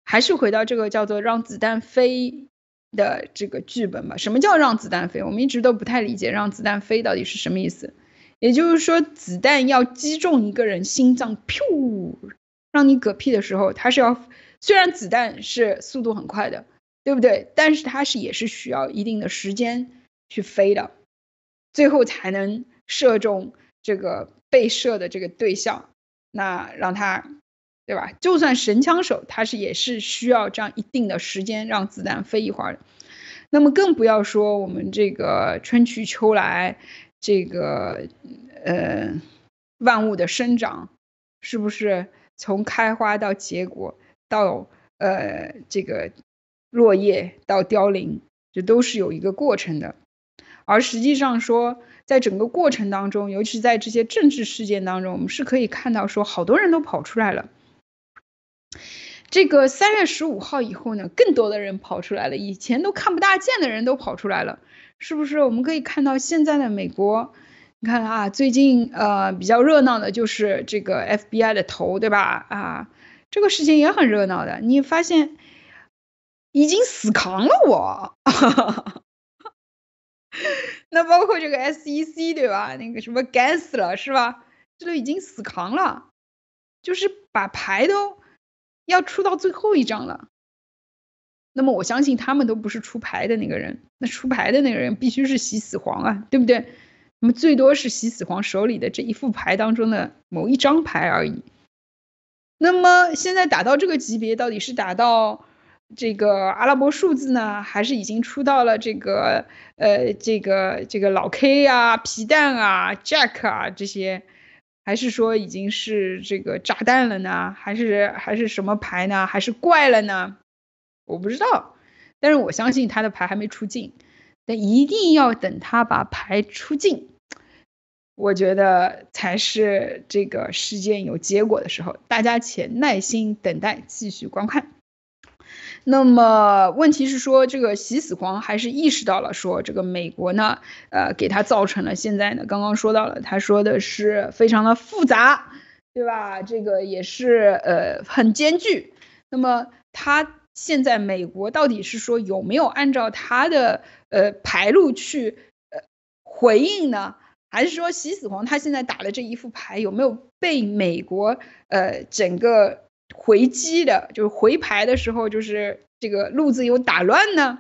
还是回到这个叫做“让子弹飞”的这个剧本吧。什么叫“让子弹飞”？我们一直都不太理解“让子弹飞”到底是什么意思。也就是说，子弹要击中一个人心脏，噗，让你嗝屁的时候，它是要虽然子弹是速度很快的，对不对？但是它是也是需要一定的时间去飞的。最后才能射中这个被射的这个对象，那让他对吧？就算神枪手，他是也是需要这样一定的时间让子弹飞一会儿。那么更不要说我们这个春去秋来，这个呃万物的生长，是不是从开花到结果，到呃这个落叶到凋零，这都是有一个过程的。而实际上说，在整个过程当中，尤其是在这些政治事件当中，我们是可以看到说，好多人都跑出来了。这个三月十五号以后呢，更多的人跑出来了，以前都看不大见的人都跑出来了，是不是？我们可以看到现在的美国，你看啊，最近呃比较热闹的就是这个 FBI 的头，对吧？啊，这个事情也很热闹的。你发现已经死扛了我。那包括这个 SEC 对吧？那个什么该死了是吧？这都已经死扛了，就是把牌都要出到最后一张了。那么我相信他们都不是出牌的那个人，那出牌的那个人必须是洗死黄啊，对不对？那么最多是洗死黄手里的这一副牌当中的某一张牌而已。那么现在打到这个级别，到底是打到？这个阿拉伯数字呢，还是已经出到了这个呃这个这个老 K 啊、皮蛋啊、Jack 啊这些，还是说已经是这个炸弹了呢？还是还是什么牌呢？还是怪了呢？我不知道，但是我相信他的牌还没出尽，但一定要等他把牌出尽，我觉得才是这个事件有结果的时候。大家且耐心等待，继续观看。那么问题是说，这个习死皇还是意识到了说，这个美国呢，呃，给他造成了现在呢，刚刚说到了，他说的是非常的复杂，对吧？这个也是呃很艰巨。那么他现在美国到底是说有没有按照他的呃排路去呃回应呢？还是说习死皇他现在打的这一副牌，有没有被美国呃整个？回击的，就是回牌的时候，就是这个路子有打乱呢。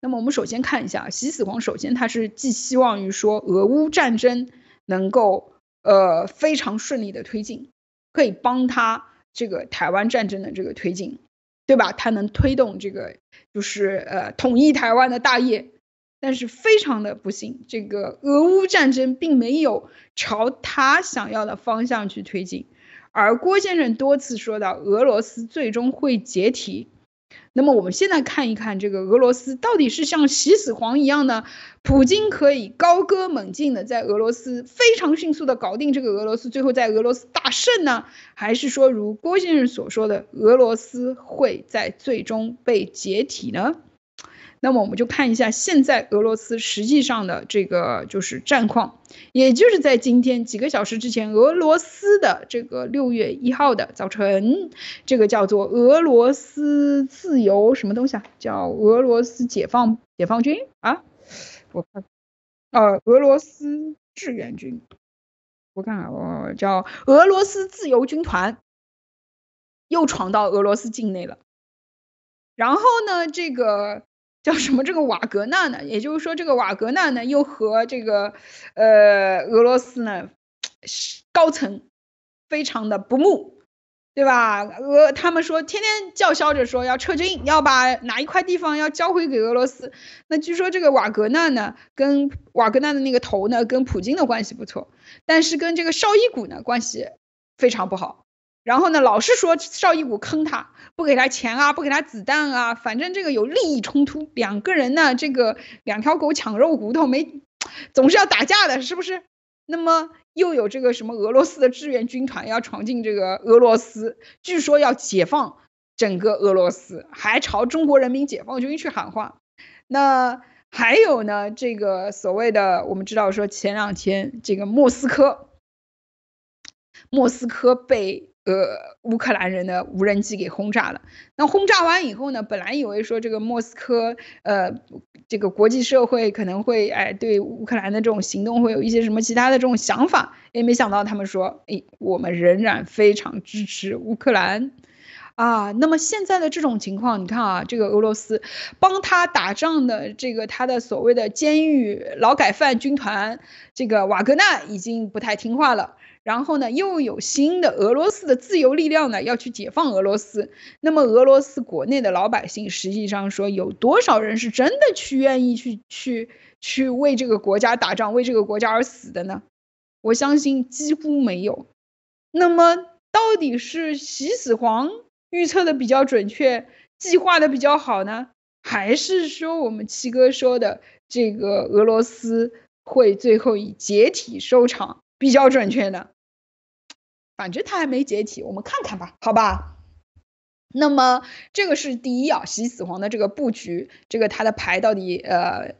那么我们首先看一下，习死皇首先他是寄希望于说俄乌战争能够，呃，非常顺利的推进，可以帮他这个台湾战争的这个推进，对吧？他能推动这个就是呃统一台湾的大业。但是非常的不幸，这个俄乌战争并没有朝他想要的方向去推进。而郭先生多次说到俄罗斯最终会解体，那么我们现在看一看这个俄罗斯到底是像洗死黄一样呢？普京可以高歌猛进的在俄罗斯非常迅速的搞定这个俄罗斯，最后在俄罗斯大胜呢？还是说如郭先生所说的俄罗斯会在最终被解体呢？那么我们就看一下现在俄罗斯实际上的这个就是战况，也就是在今天几个小时之前，俄罗斯的这个六月一号的早晨，这个叫做俄罗斯自由什么东西啊？叫俄罗斯解放解放军啊？我看，呃，俄罗斯志愿军，我看看，我叫俄罗斯自由军团，又闯到俄罗斯境内了。然后呢，这个。叫什么这个瓦格纳呢？也就是说，这个瓦格纳呢，又和这个呃俄罗斯呢，高层非常的不睦，对吧？俄他们说天天叫嚣着说要撤军，要把哪一块地方要交回给俄罗斯。那据说这个瓦格纳呢，跟瓦格纳的那个头呢，跟普京的关系不错，但是跟这个绍伊古呢关系非常不好。然后呢，老是说邵伊古坑他，不给他钱啊，不给他子弹啊，反正这个有利益冲突，两个人呢，这个两条狗抢肉骨头没，总是要打架的，是不是？那么又有这个什么俄罗斯的志愿军团要闯进这个俄罗斯，据说要解放整个俄罗斯，还朝中国人民解放军去喊话。那还有呢，这个所谓的我们知道说前两天这个莫斯科，莫斯科被。呃，乌克兰人的无人机给轰炸了。那轰炸完以后呢？本来以为说这个莫斯科，呃，这个国际社会可能会哎对乌克兰的这种行动会有一些什么其他的这种想法，也没想到他们说，哎，我们仍然非常支持乌克兰。啊，那么现在的这种情况，你看啊，这个俄罗斯帮他打仗的这个他的所谓的监狱劳改犯军团，这个瓦格纳已经不太听话了。然后呢，又有新的俄罗斯的自由力量呢，要去解放俄罗斯。那么俄罗斯国内的老百姓，实际上说有多少人是真的去愿意去、去、去为这个国家打仗、为这个国家而死的呢？我相信几乎没有。那么到底是习始皇预测的比较准确，计划的比较好呢，还是说我们七哥说的这个俄罗斯会最后以解体收场比较准确呢？反正他还没解体，我们看看吧，好吧。那么这个是第一啊，喜死皇的这个布局，这个他的牌到底呃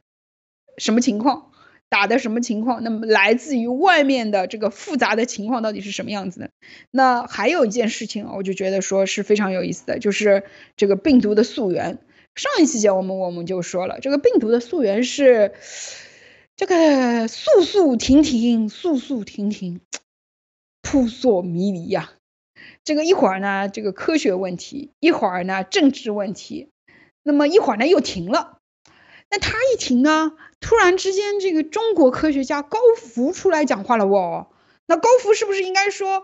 什么情况，打的什么情况？那么来自于外面的这个复杂的情况到底是什么样子的？那还有一件事情啊，我就觉得说是非常有意思的，就是这个病毒的溯源。上一期节我们我们就说了，这个病毒的溯源是这个速速停停，速速停停。扑朔迷离呀，这个一会儿呢，这个科学问题，一会儿呢政治问题，那么一会儿呢又停了。那他一停啊，突然之间这个中国科学家高福出来讲话了哇！那高福是不是应该说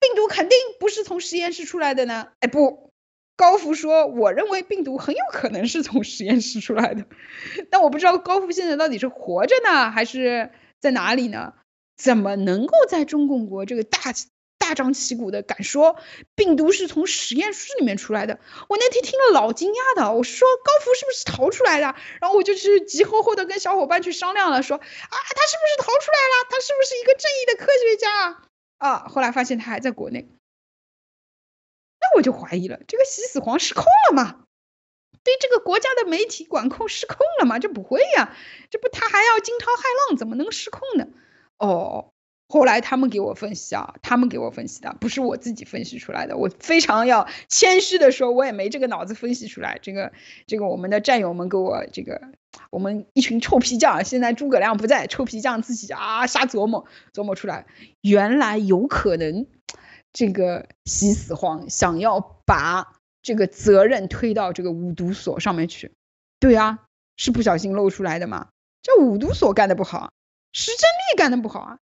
病毒肯定不是从实验室出来的呢？哎不，高福说我认为病毒很有可能是从实验室出来的。但 我不知道高福现在到底是活着呢还是在哪里呢？怎么能够在中共国这个大大张旗鼓的敢说病毒是从实验室里面出来的？我那天听了老惊讶的，我说高福是不是逃出来的？然后我就去急吼吼的跟小伙伴去商量了，说啊，他是不是逃出来了？他是不是一个正义的科学家啊？后来发现他还在国内，那我就怀疑了，这个西死黄失控了吗？对这个国家的媒体管控失控了吗？这不会呀，这不他还要惊涛骇浪，怎么能失控呢？哦，后来他们给我分析啊，他们给我分析的不是我自己分析出来的，我非常要谦虚的说，我也没这个脑子分析出来。这个这个我们的战友们给我这个我们一群臭皮匠，现在诸葛亮不在，臭皮匠自己啊瞎琢磨琢磨出来，原来有可能这个西死皇想要把这个责任推到这个五毒所上面去，对呀，是不小心露出来的嘛？这五毒所干的不好。石振立干的不好啊，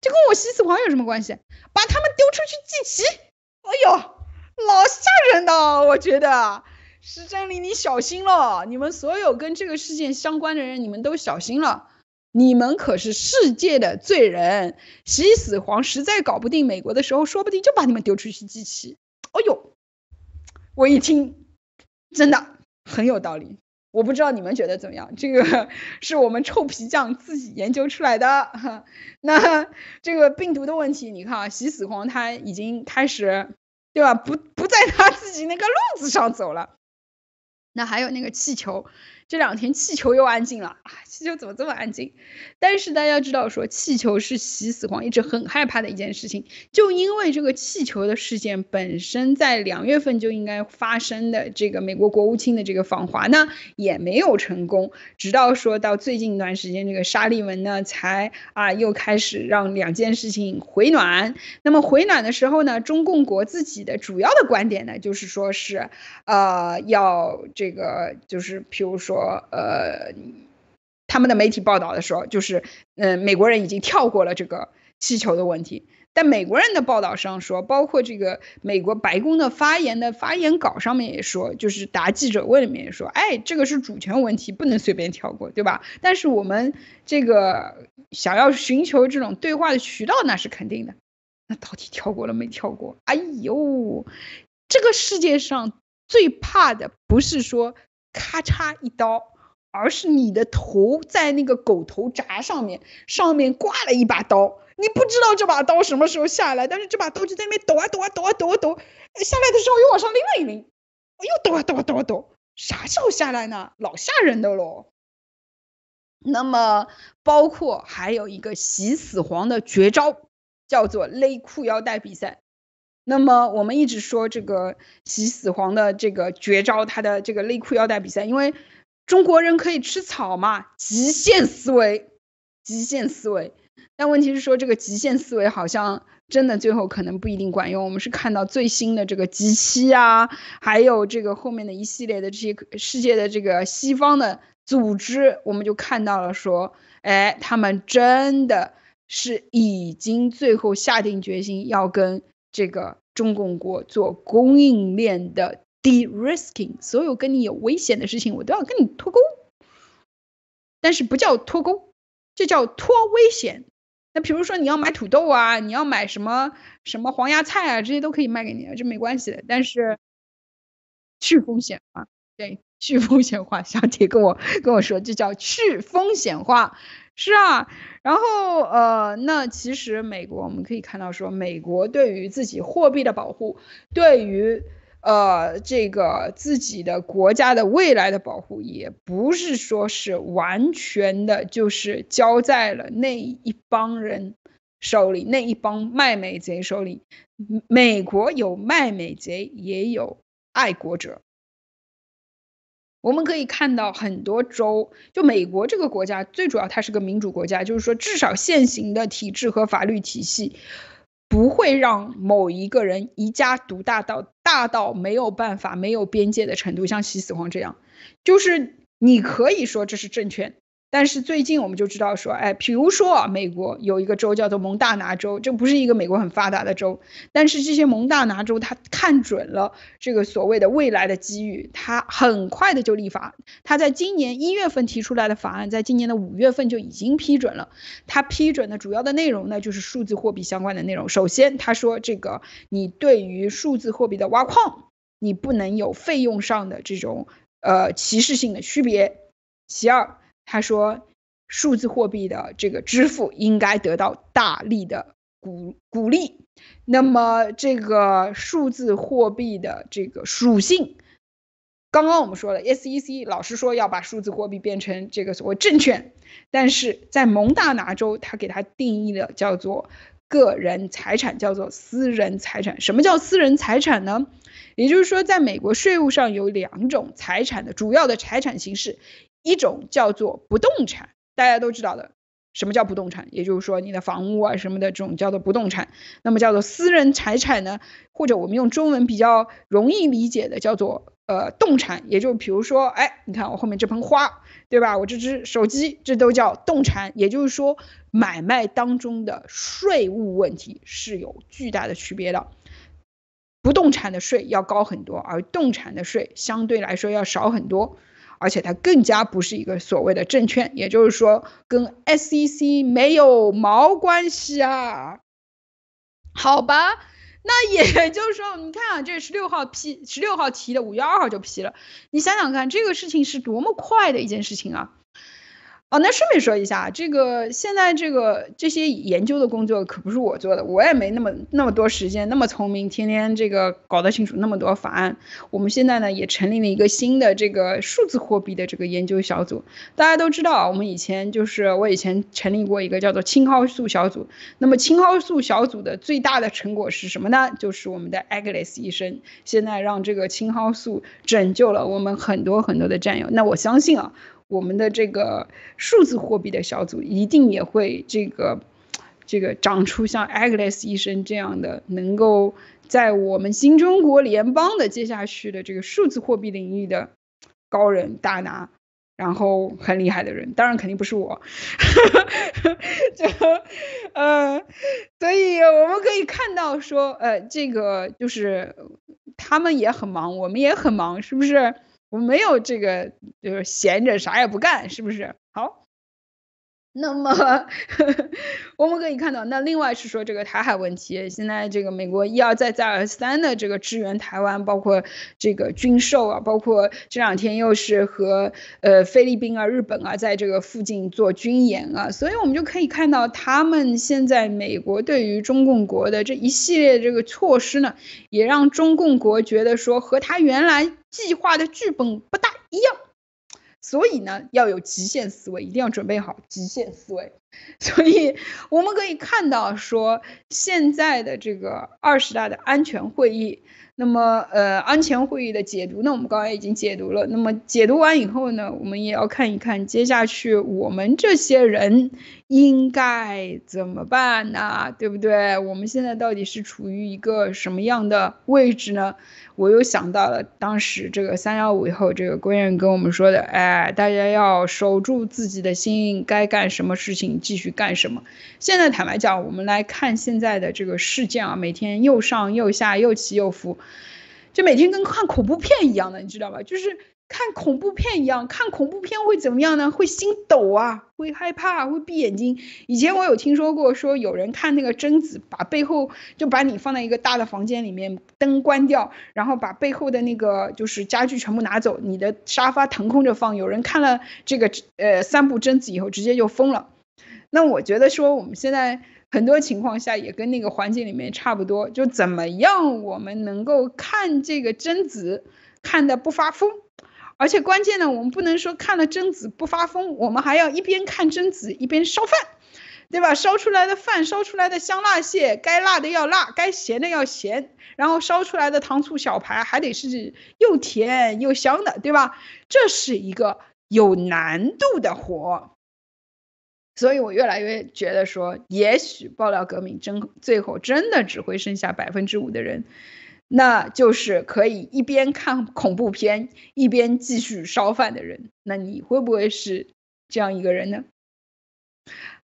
这跟我西死皇有什么关系？把他们丢出去祭旗！哎呦，老吓人的，我觉得石振立你小心了，你们所有跟这个事件相关的人，你们都小心了，你们可是世界的罪人。西死皇实在搞不定美国的时候，说不定就把你们丢出去祭旗。哎呦，我一听，真的很有道理。我不知道你们觉得怎么样？这个 是我们臭皮匠自己研究出来的。那这个病毒的问题，你看啊，喜死狂他已经开始，对吧？不不在他自己那个路子上走了。那还有那个气球。这两天气球又安静了啊，气球怎么这么安静？但是大家知道说，气球是喜死黄一直很害怕的一件事情。就因为这个气球的事件本身，在两月份就应该发生的这个美国国务卿的这个访华，呢，也没有成功。直到说到最近一段时间，这个沙利文呢，才啊又开始让两件事情回暖。那么回暖的时候呢，中共国自己的主要的观点呢，就是说是，呃，要这个就是比如说。呃呃，他们的媒体报道的时候，就是嗯，美国人已经跳过了这个气球的问题。但美国人的报道上说，包括这个美国白宫的发言的发言稿上面也说，就是答记者问里面也说，哎，这个是主权问题，不能随便跳过，对吧？但是我们这个想要寻求这种对话的渠道，那是肯定的。那到底跳过了没跳过？哎呦，这个世界上最怕的不是说。咔嚓一刀，而是你的头在那个狗头铡上面，上面挂了一把刀，你不知道这把刀什么时候下来，但是这把刀就在那边抖啊抖啊抖啊抖啊抖，下来的时候又往上拎了一拎，又抖啊抖啊抖啊抖，啥时候下来呢？老吓人的喽。那么，包括还有一个喜死黄的绝招，叫做勒裤腰带比赛。那么我们一直说这个“洗死黄”的这个绝招，他的这个内裤腰带比赛，因为中国人可以吃草嘛，极限思维，极限思维。但问题是说这个极限思维好像真的最后可能不一定管用。我们是看到最新的这个极七啊，还有这个后面的一系列的这些世界的这个西方的组织，我们就看到了说，哎，他们真的是已经最后下定决心要跟。这个中共国做供应链的 de-risking，所有跟你有危险的事情，我都要跟你脱钩。但是不叫脱钩，这叫脱危险。那比如说你要买土豆啊，你要买什么什么黄芽菜啊，这些都可以卖给你，这没关系的。但是去风险化，对，去风险化。小铁跟我跟我说，这叫去风险化。是啊，然后呃，那其实美国我们可以看到，说美国对于自己货币的保护，对于呃这个自己的国家的未来的保护，也不是说是完全的，就是交在了那一帮人手里，那一帮卖美贼手里。美国有卖美贼，也有爱国者。我们可以看到很多州，就美国这个国家，最主要它是个民主国家，就是说至少现行的体制和法律体系不会让某一个人一家独大到大到没有办法、没有边界的程度，像西死皇这样，就是你可以说这是政权。但是最近我们就知道说，哎，比如说美国有一个州叫做蒙大拿州，这不是一个美国很发达的州，但是这些蒙大拿州它看准了这个所谓的未来的机遇，它很快的就立法。他在今年一月份提出来的法案，在今年的五月份就已经批准了。他批准的主要的内容呢，就是数字货币相关的内容。首先，他说这个你对于数字货币的挖矿，你不能有费用上的这种呃歧视性的区别。其二。他说，数字货币的这个支付应该得到大力的鼓鼓励。那么，这个数字货币的这个属性，刚刚我们说了，SEC 老师说要把数字货币变成这个所谓证券，但是在蒙大拿州，他给它定义的叫做个人财产，叫做私人财产。什么叫私人财产呢？也就是说，在美国税务上有两种财产的主要的财产形式。一种叫做不动产，大家都知道的，什么叫不动产？也就是说你的房屋啊什么的，这种叫做不动产。那么叫做私人财产呢？或者我们用中文比较容易理解的，叫做呃动产。也就比如说，哎，你看我后面这盆花，对吧？我这只手机，这都叫动产。也就是说，买卖当中的税务问题是有巨大的区别的。不动产的税要高很多，而动产的税相对来说要少很多。而且它更加不是一个所谓的证券，也就是说跟 SEC 没有毛关系啊，好吧？那也 就是说，你看啊，这十六号批，十六号提的，五月二号就批了，你想想看，这个事情是多么快的一件事情啊！哦，那顺便说一下，这个现在这个这些研究的工作可不是我做的，我也没那么那么多时间，那么聪明，天天这个搞得清楚那么多法案。我们现在呢也成立了一个新的这个数字货币的这个研究小组。大家都知道，我们以前就是我以前成立过一个叫做青蒿素小组。那么青蒿素小组的最大的成果是什么呢？就是我们的 Agnes 医生现在让这个青蒿素拯救了我们很多很多的战友。那我相信啊。我们的这个数字货币的小组一定也会这个，这个长出像 Agnes 医生这样的能够在我们新中国联邦的接下去的这个数字货币领域的高人大拿，然后很厉害的人，当然肯定不是我，就呃，所以我们可以看到说，呃，这个就是他们也很忙，我们也很忙，是不是？我没有这个，就是闲着啥也不干，是不是？好。那么呵呵 我们可以看到，那另外是说这个台海问题，现在这个美国一而再、再而三的这个支援台湾，包括这个军售啊，包括这两天又是和呃菲律宾啊、日本啊在这个附近做军演啊，所以我们就可以看到，他们现在美国对于中共国的这一系列这个措施呢，也让中共国觉得说和他原来计划的剧本不大一样。所以呢，要有极限思维，一定要准备好极限思维。所以我们可以看到，说现在的这个二十大的安全会议，那么呃安全会议的解读，呢，我们刚才已经解读了。那么解读完以后呢，我们也要看一看接下去我们这些人应该怎么办呢？对不对？我们现在到底是处于一个什么样的位置呢？我又想到了当时这个三幺五以后，这个郭员跟我们说的，哎，大家要守住自己的心，该干什么事情。继续干什么？现在坦白讲，我们来看现在的这个事件啊，每天又上又下，又起又伏，就每天跟看恐怖片一样的，你知道吧？就是看恐怖片一样，看恐怖片会怎么样呢？会心抖啊，会害怕，会闭眼睛。以前我有听说过，说有人看那个贞子，把背后就把你放在一个大的房间里面，灯关掉，然后把背后的那个就是家具全部拿走，你的沙发腾空着放。有人看了这个呃三部贞子以后，直接就疯了。那我觉得说，我们现在很多情况下也跟那个环境里面差不多，就怎么样我们能够看这个贞子看的不发疯，而且关键呢，我们不能说看了贞子不发疯，我们还要一边看贞子一边烧饭，对吧？烧出来的饭，烧出来的香辣蟹，该辣的要辣，该咸的要咸，然后烧出来的糖醋小排还得是又甜又香的，对吧？这是一个有难度的活。所以，我越来越觉得说，也许爆料革命真最后真的只会剩下百分之五的人，那就是可以一边看恐怖片一边继续烧饭的人。那你会不会是这样一个人呢？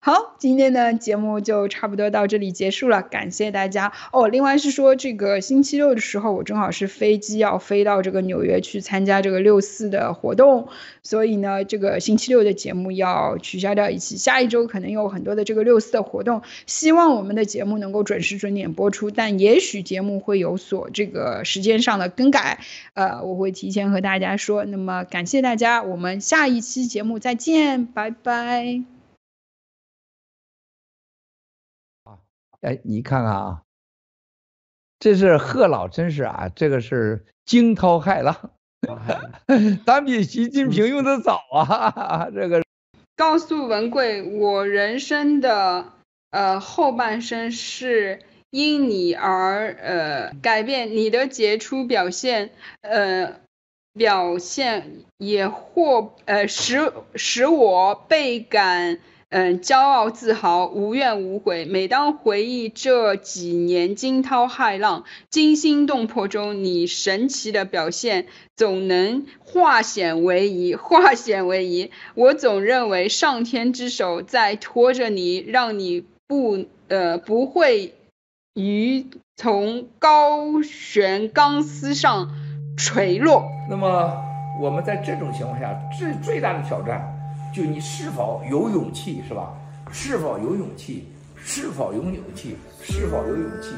好，今天的节目就差不多到这里结束了，感谢大家哦。另外是说，这个星期六的时候，我正好是飞机要飞到这个纽约去参加这个六四的活动，所以呢，这个星期六的节目要取消掉一期。下一周可能有很多的这个六四的活动，希望我们的节目能够准时准点播出，但也许节目会有所这个时间上的更改，呃，我会提前和大家说。那么感谢大家，我们下一期节目再见，拜拜。哎，你看看啊，这是贺老，真是啊，这个是惊涛骇浪，咱比习近平用的早啊，这个。告诉文贵，我人生的呃后半生是因你而呃改变，你的杰出表现呃表现也或呃使使我倍感。嗯，骄傲自豪，无怨无悔。每当回忆这几年惊涛骇浪、惊心动魄中，你神奇的表现总能化险为夷。化险为夷，我总认为上天之手在拖着你，让你不呃不会于从高悬钢丝上垂落。那么我们在这种情况下，最最大的挑战。就你是否有勇气是吧？是否有勇气？是否有勇气？是否有勇气？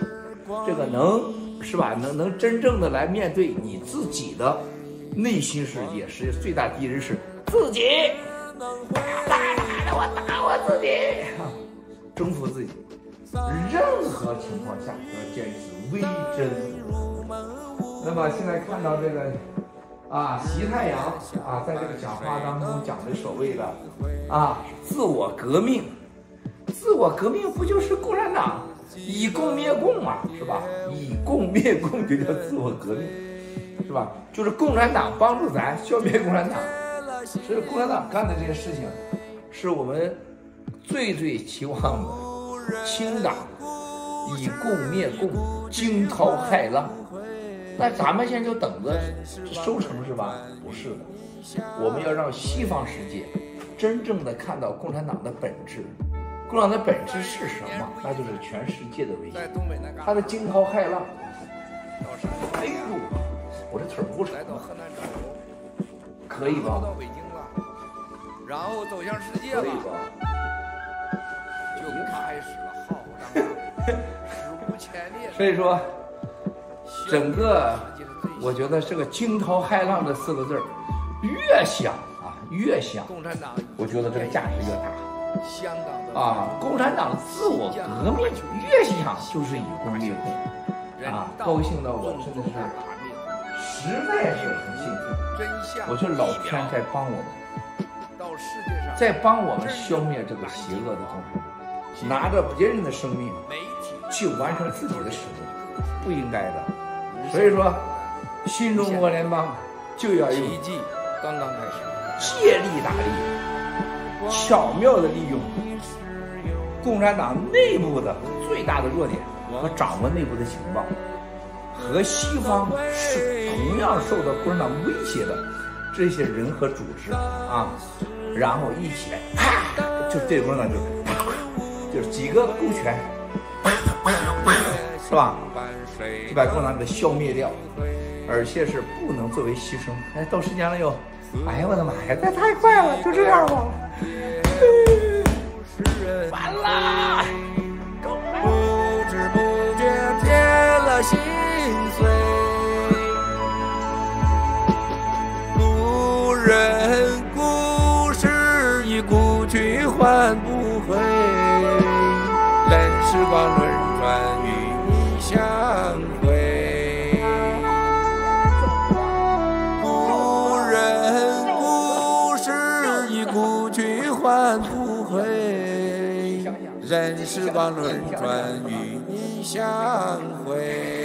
这个能是吧？能能真正的来面对你自己的内心世界，是最大敌人是自己。打我，打我自己，征服自己。任何情况下要坚持微针。那么现在看到这个。啊，习太阳啊，在这个讲话当中讲的所谓的啊，自我革命，自我革命不就是共产党以共灭共嘛，是吧？以共灭共就叫自我革命，是吧？就是共产党帮助咱消灭共产党，所以共产党干的这些事情，是我们最最期望的清党，以共灭共，惊涛骇浪。那咱们现在就等着收成是吧？不是的，我们要让西方世界真正的看到共产党的本质。共产党的本质是什么？那就是全世界的唯一。他的惊涛骇浪。哎呦，我这腿不疼。来可以吧？了，然后走向世界了，可以吧？就开始了浩荡，史无前例。所以说。整个，我觉得这个“惊涛骇浪”这四个字儿，越想啊越想，我觉得这个价值越大。啊，共产党自我革命，越想就是以功灭功。啊，高兴的我真的是，实在是很幸福。我觉得老天在帮我们，在帮我们消灭这个邪恶的东西，拿着别人的生命去完成自己的使命。不应该的，所以说，新中国联邦就要用奇迹，刚刚开始借力打力，巧妙的利用共产党内部的最大的弱点和掌握内部的情报，和西方是同样受到共产党威胁的这些人和组织啊，然后一起来啪，就对共产党就啪，就是几个勾拳。是吧？就把困难给消灭掉，而且是不能作为牺牲。哎，到时间了又。哎呀，我的妈呀，这太快了！就这样吧。完了。时光轮转，与你相会。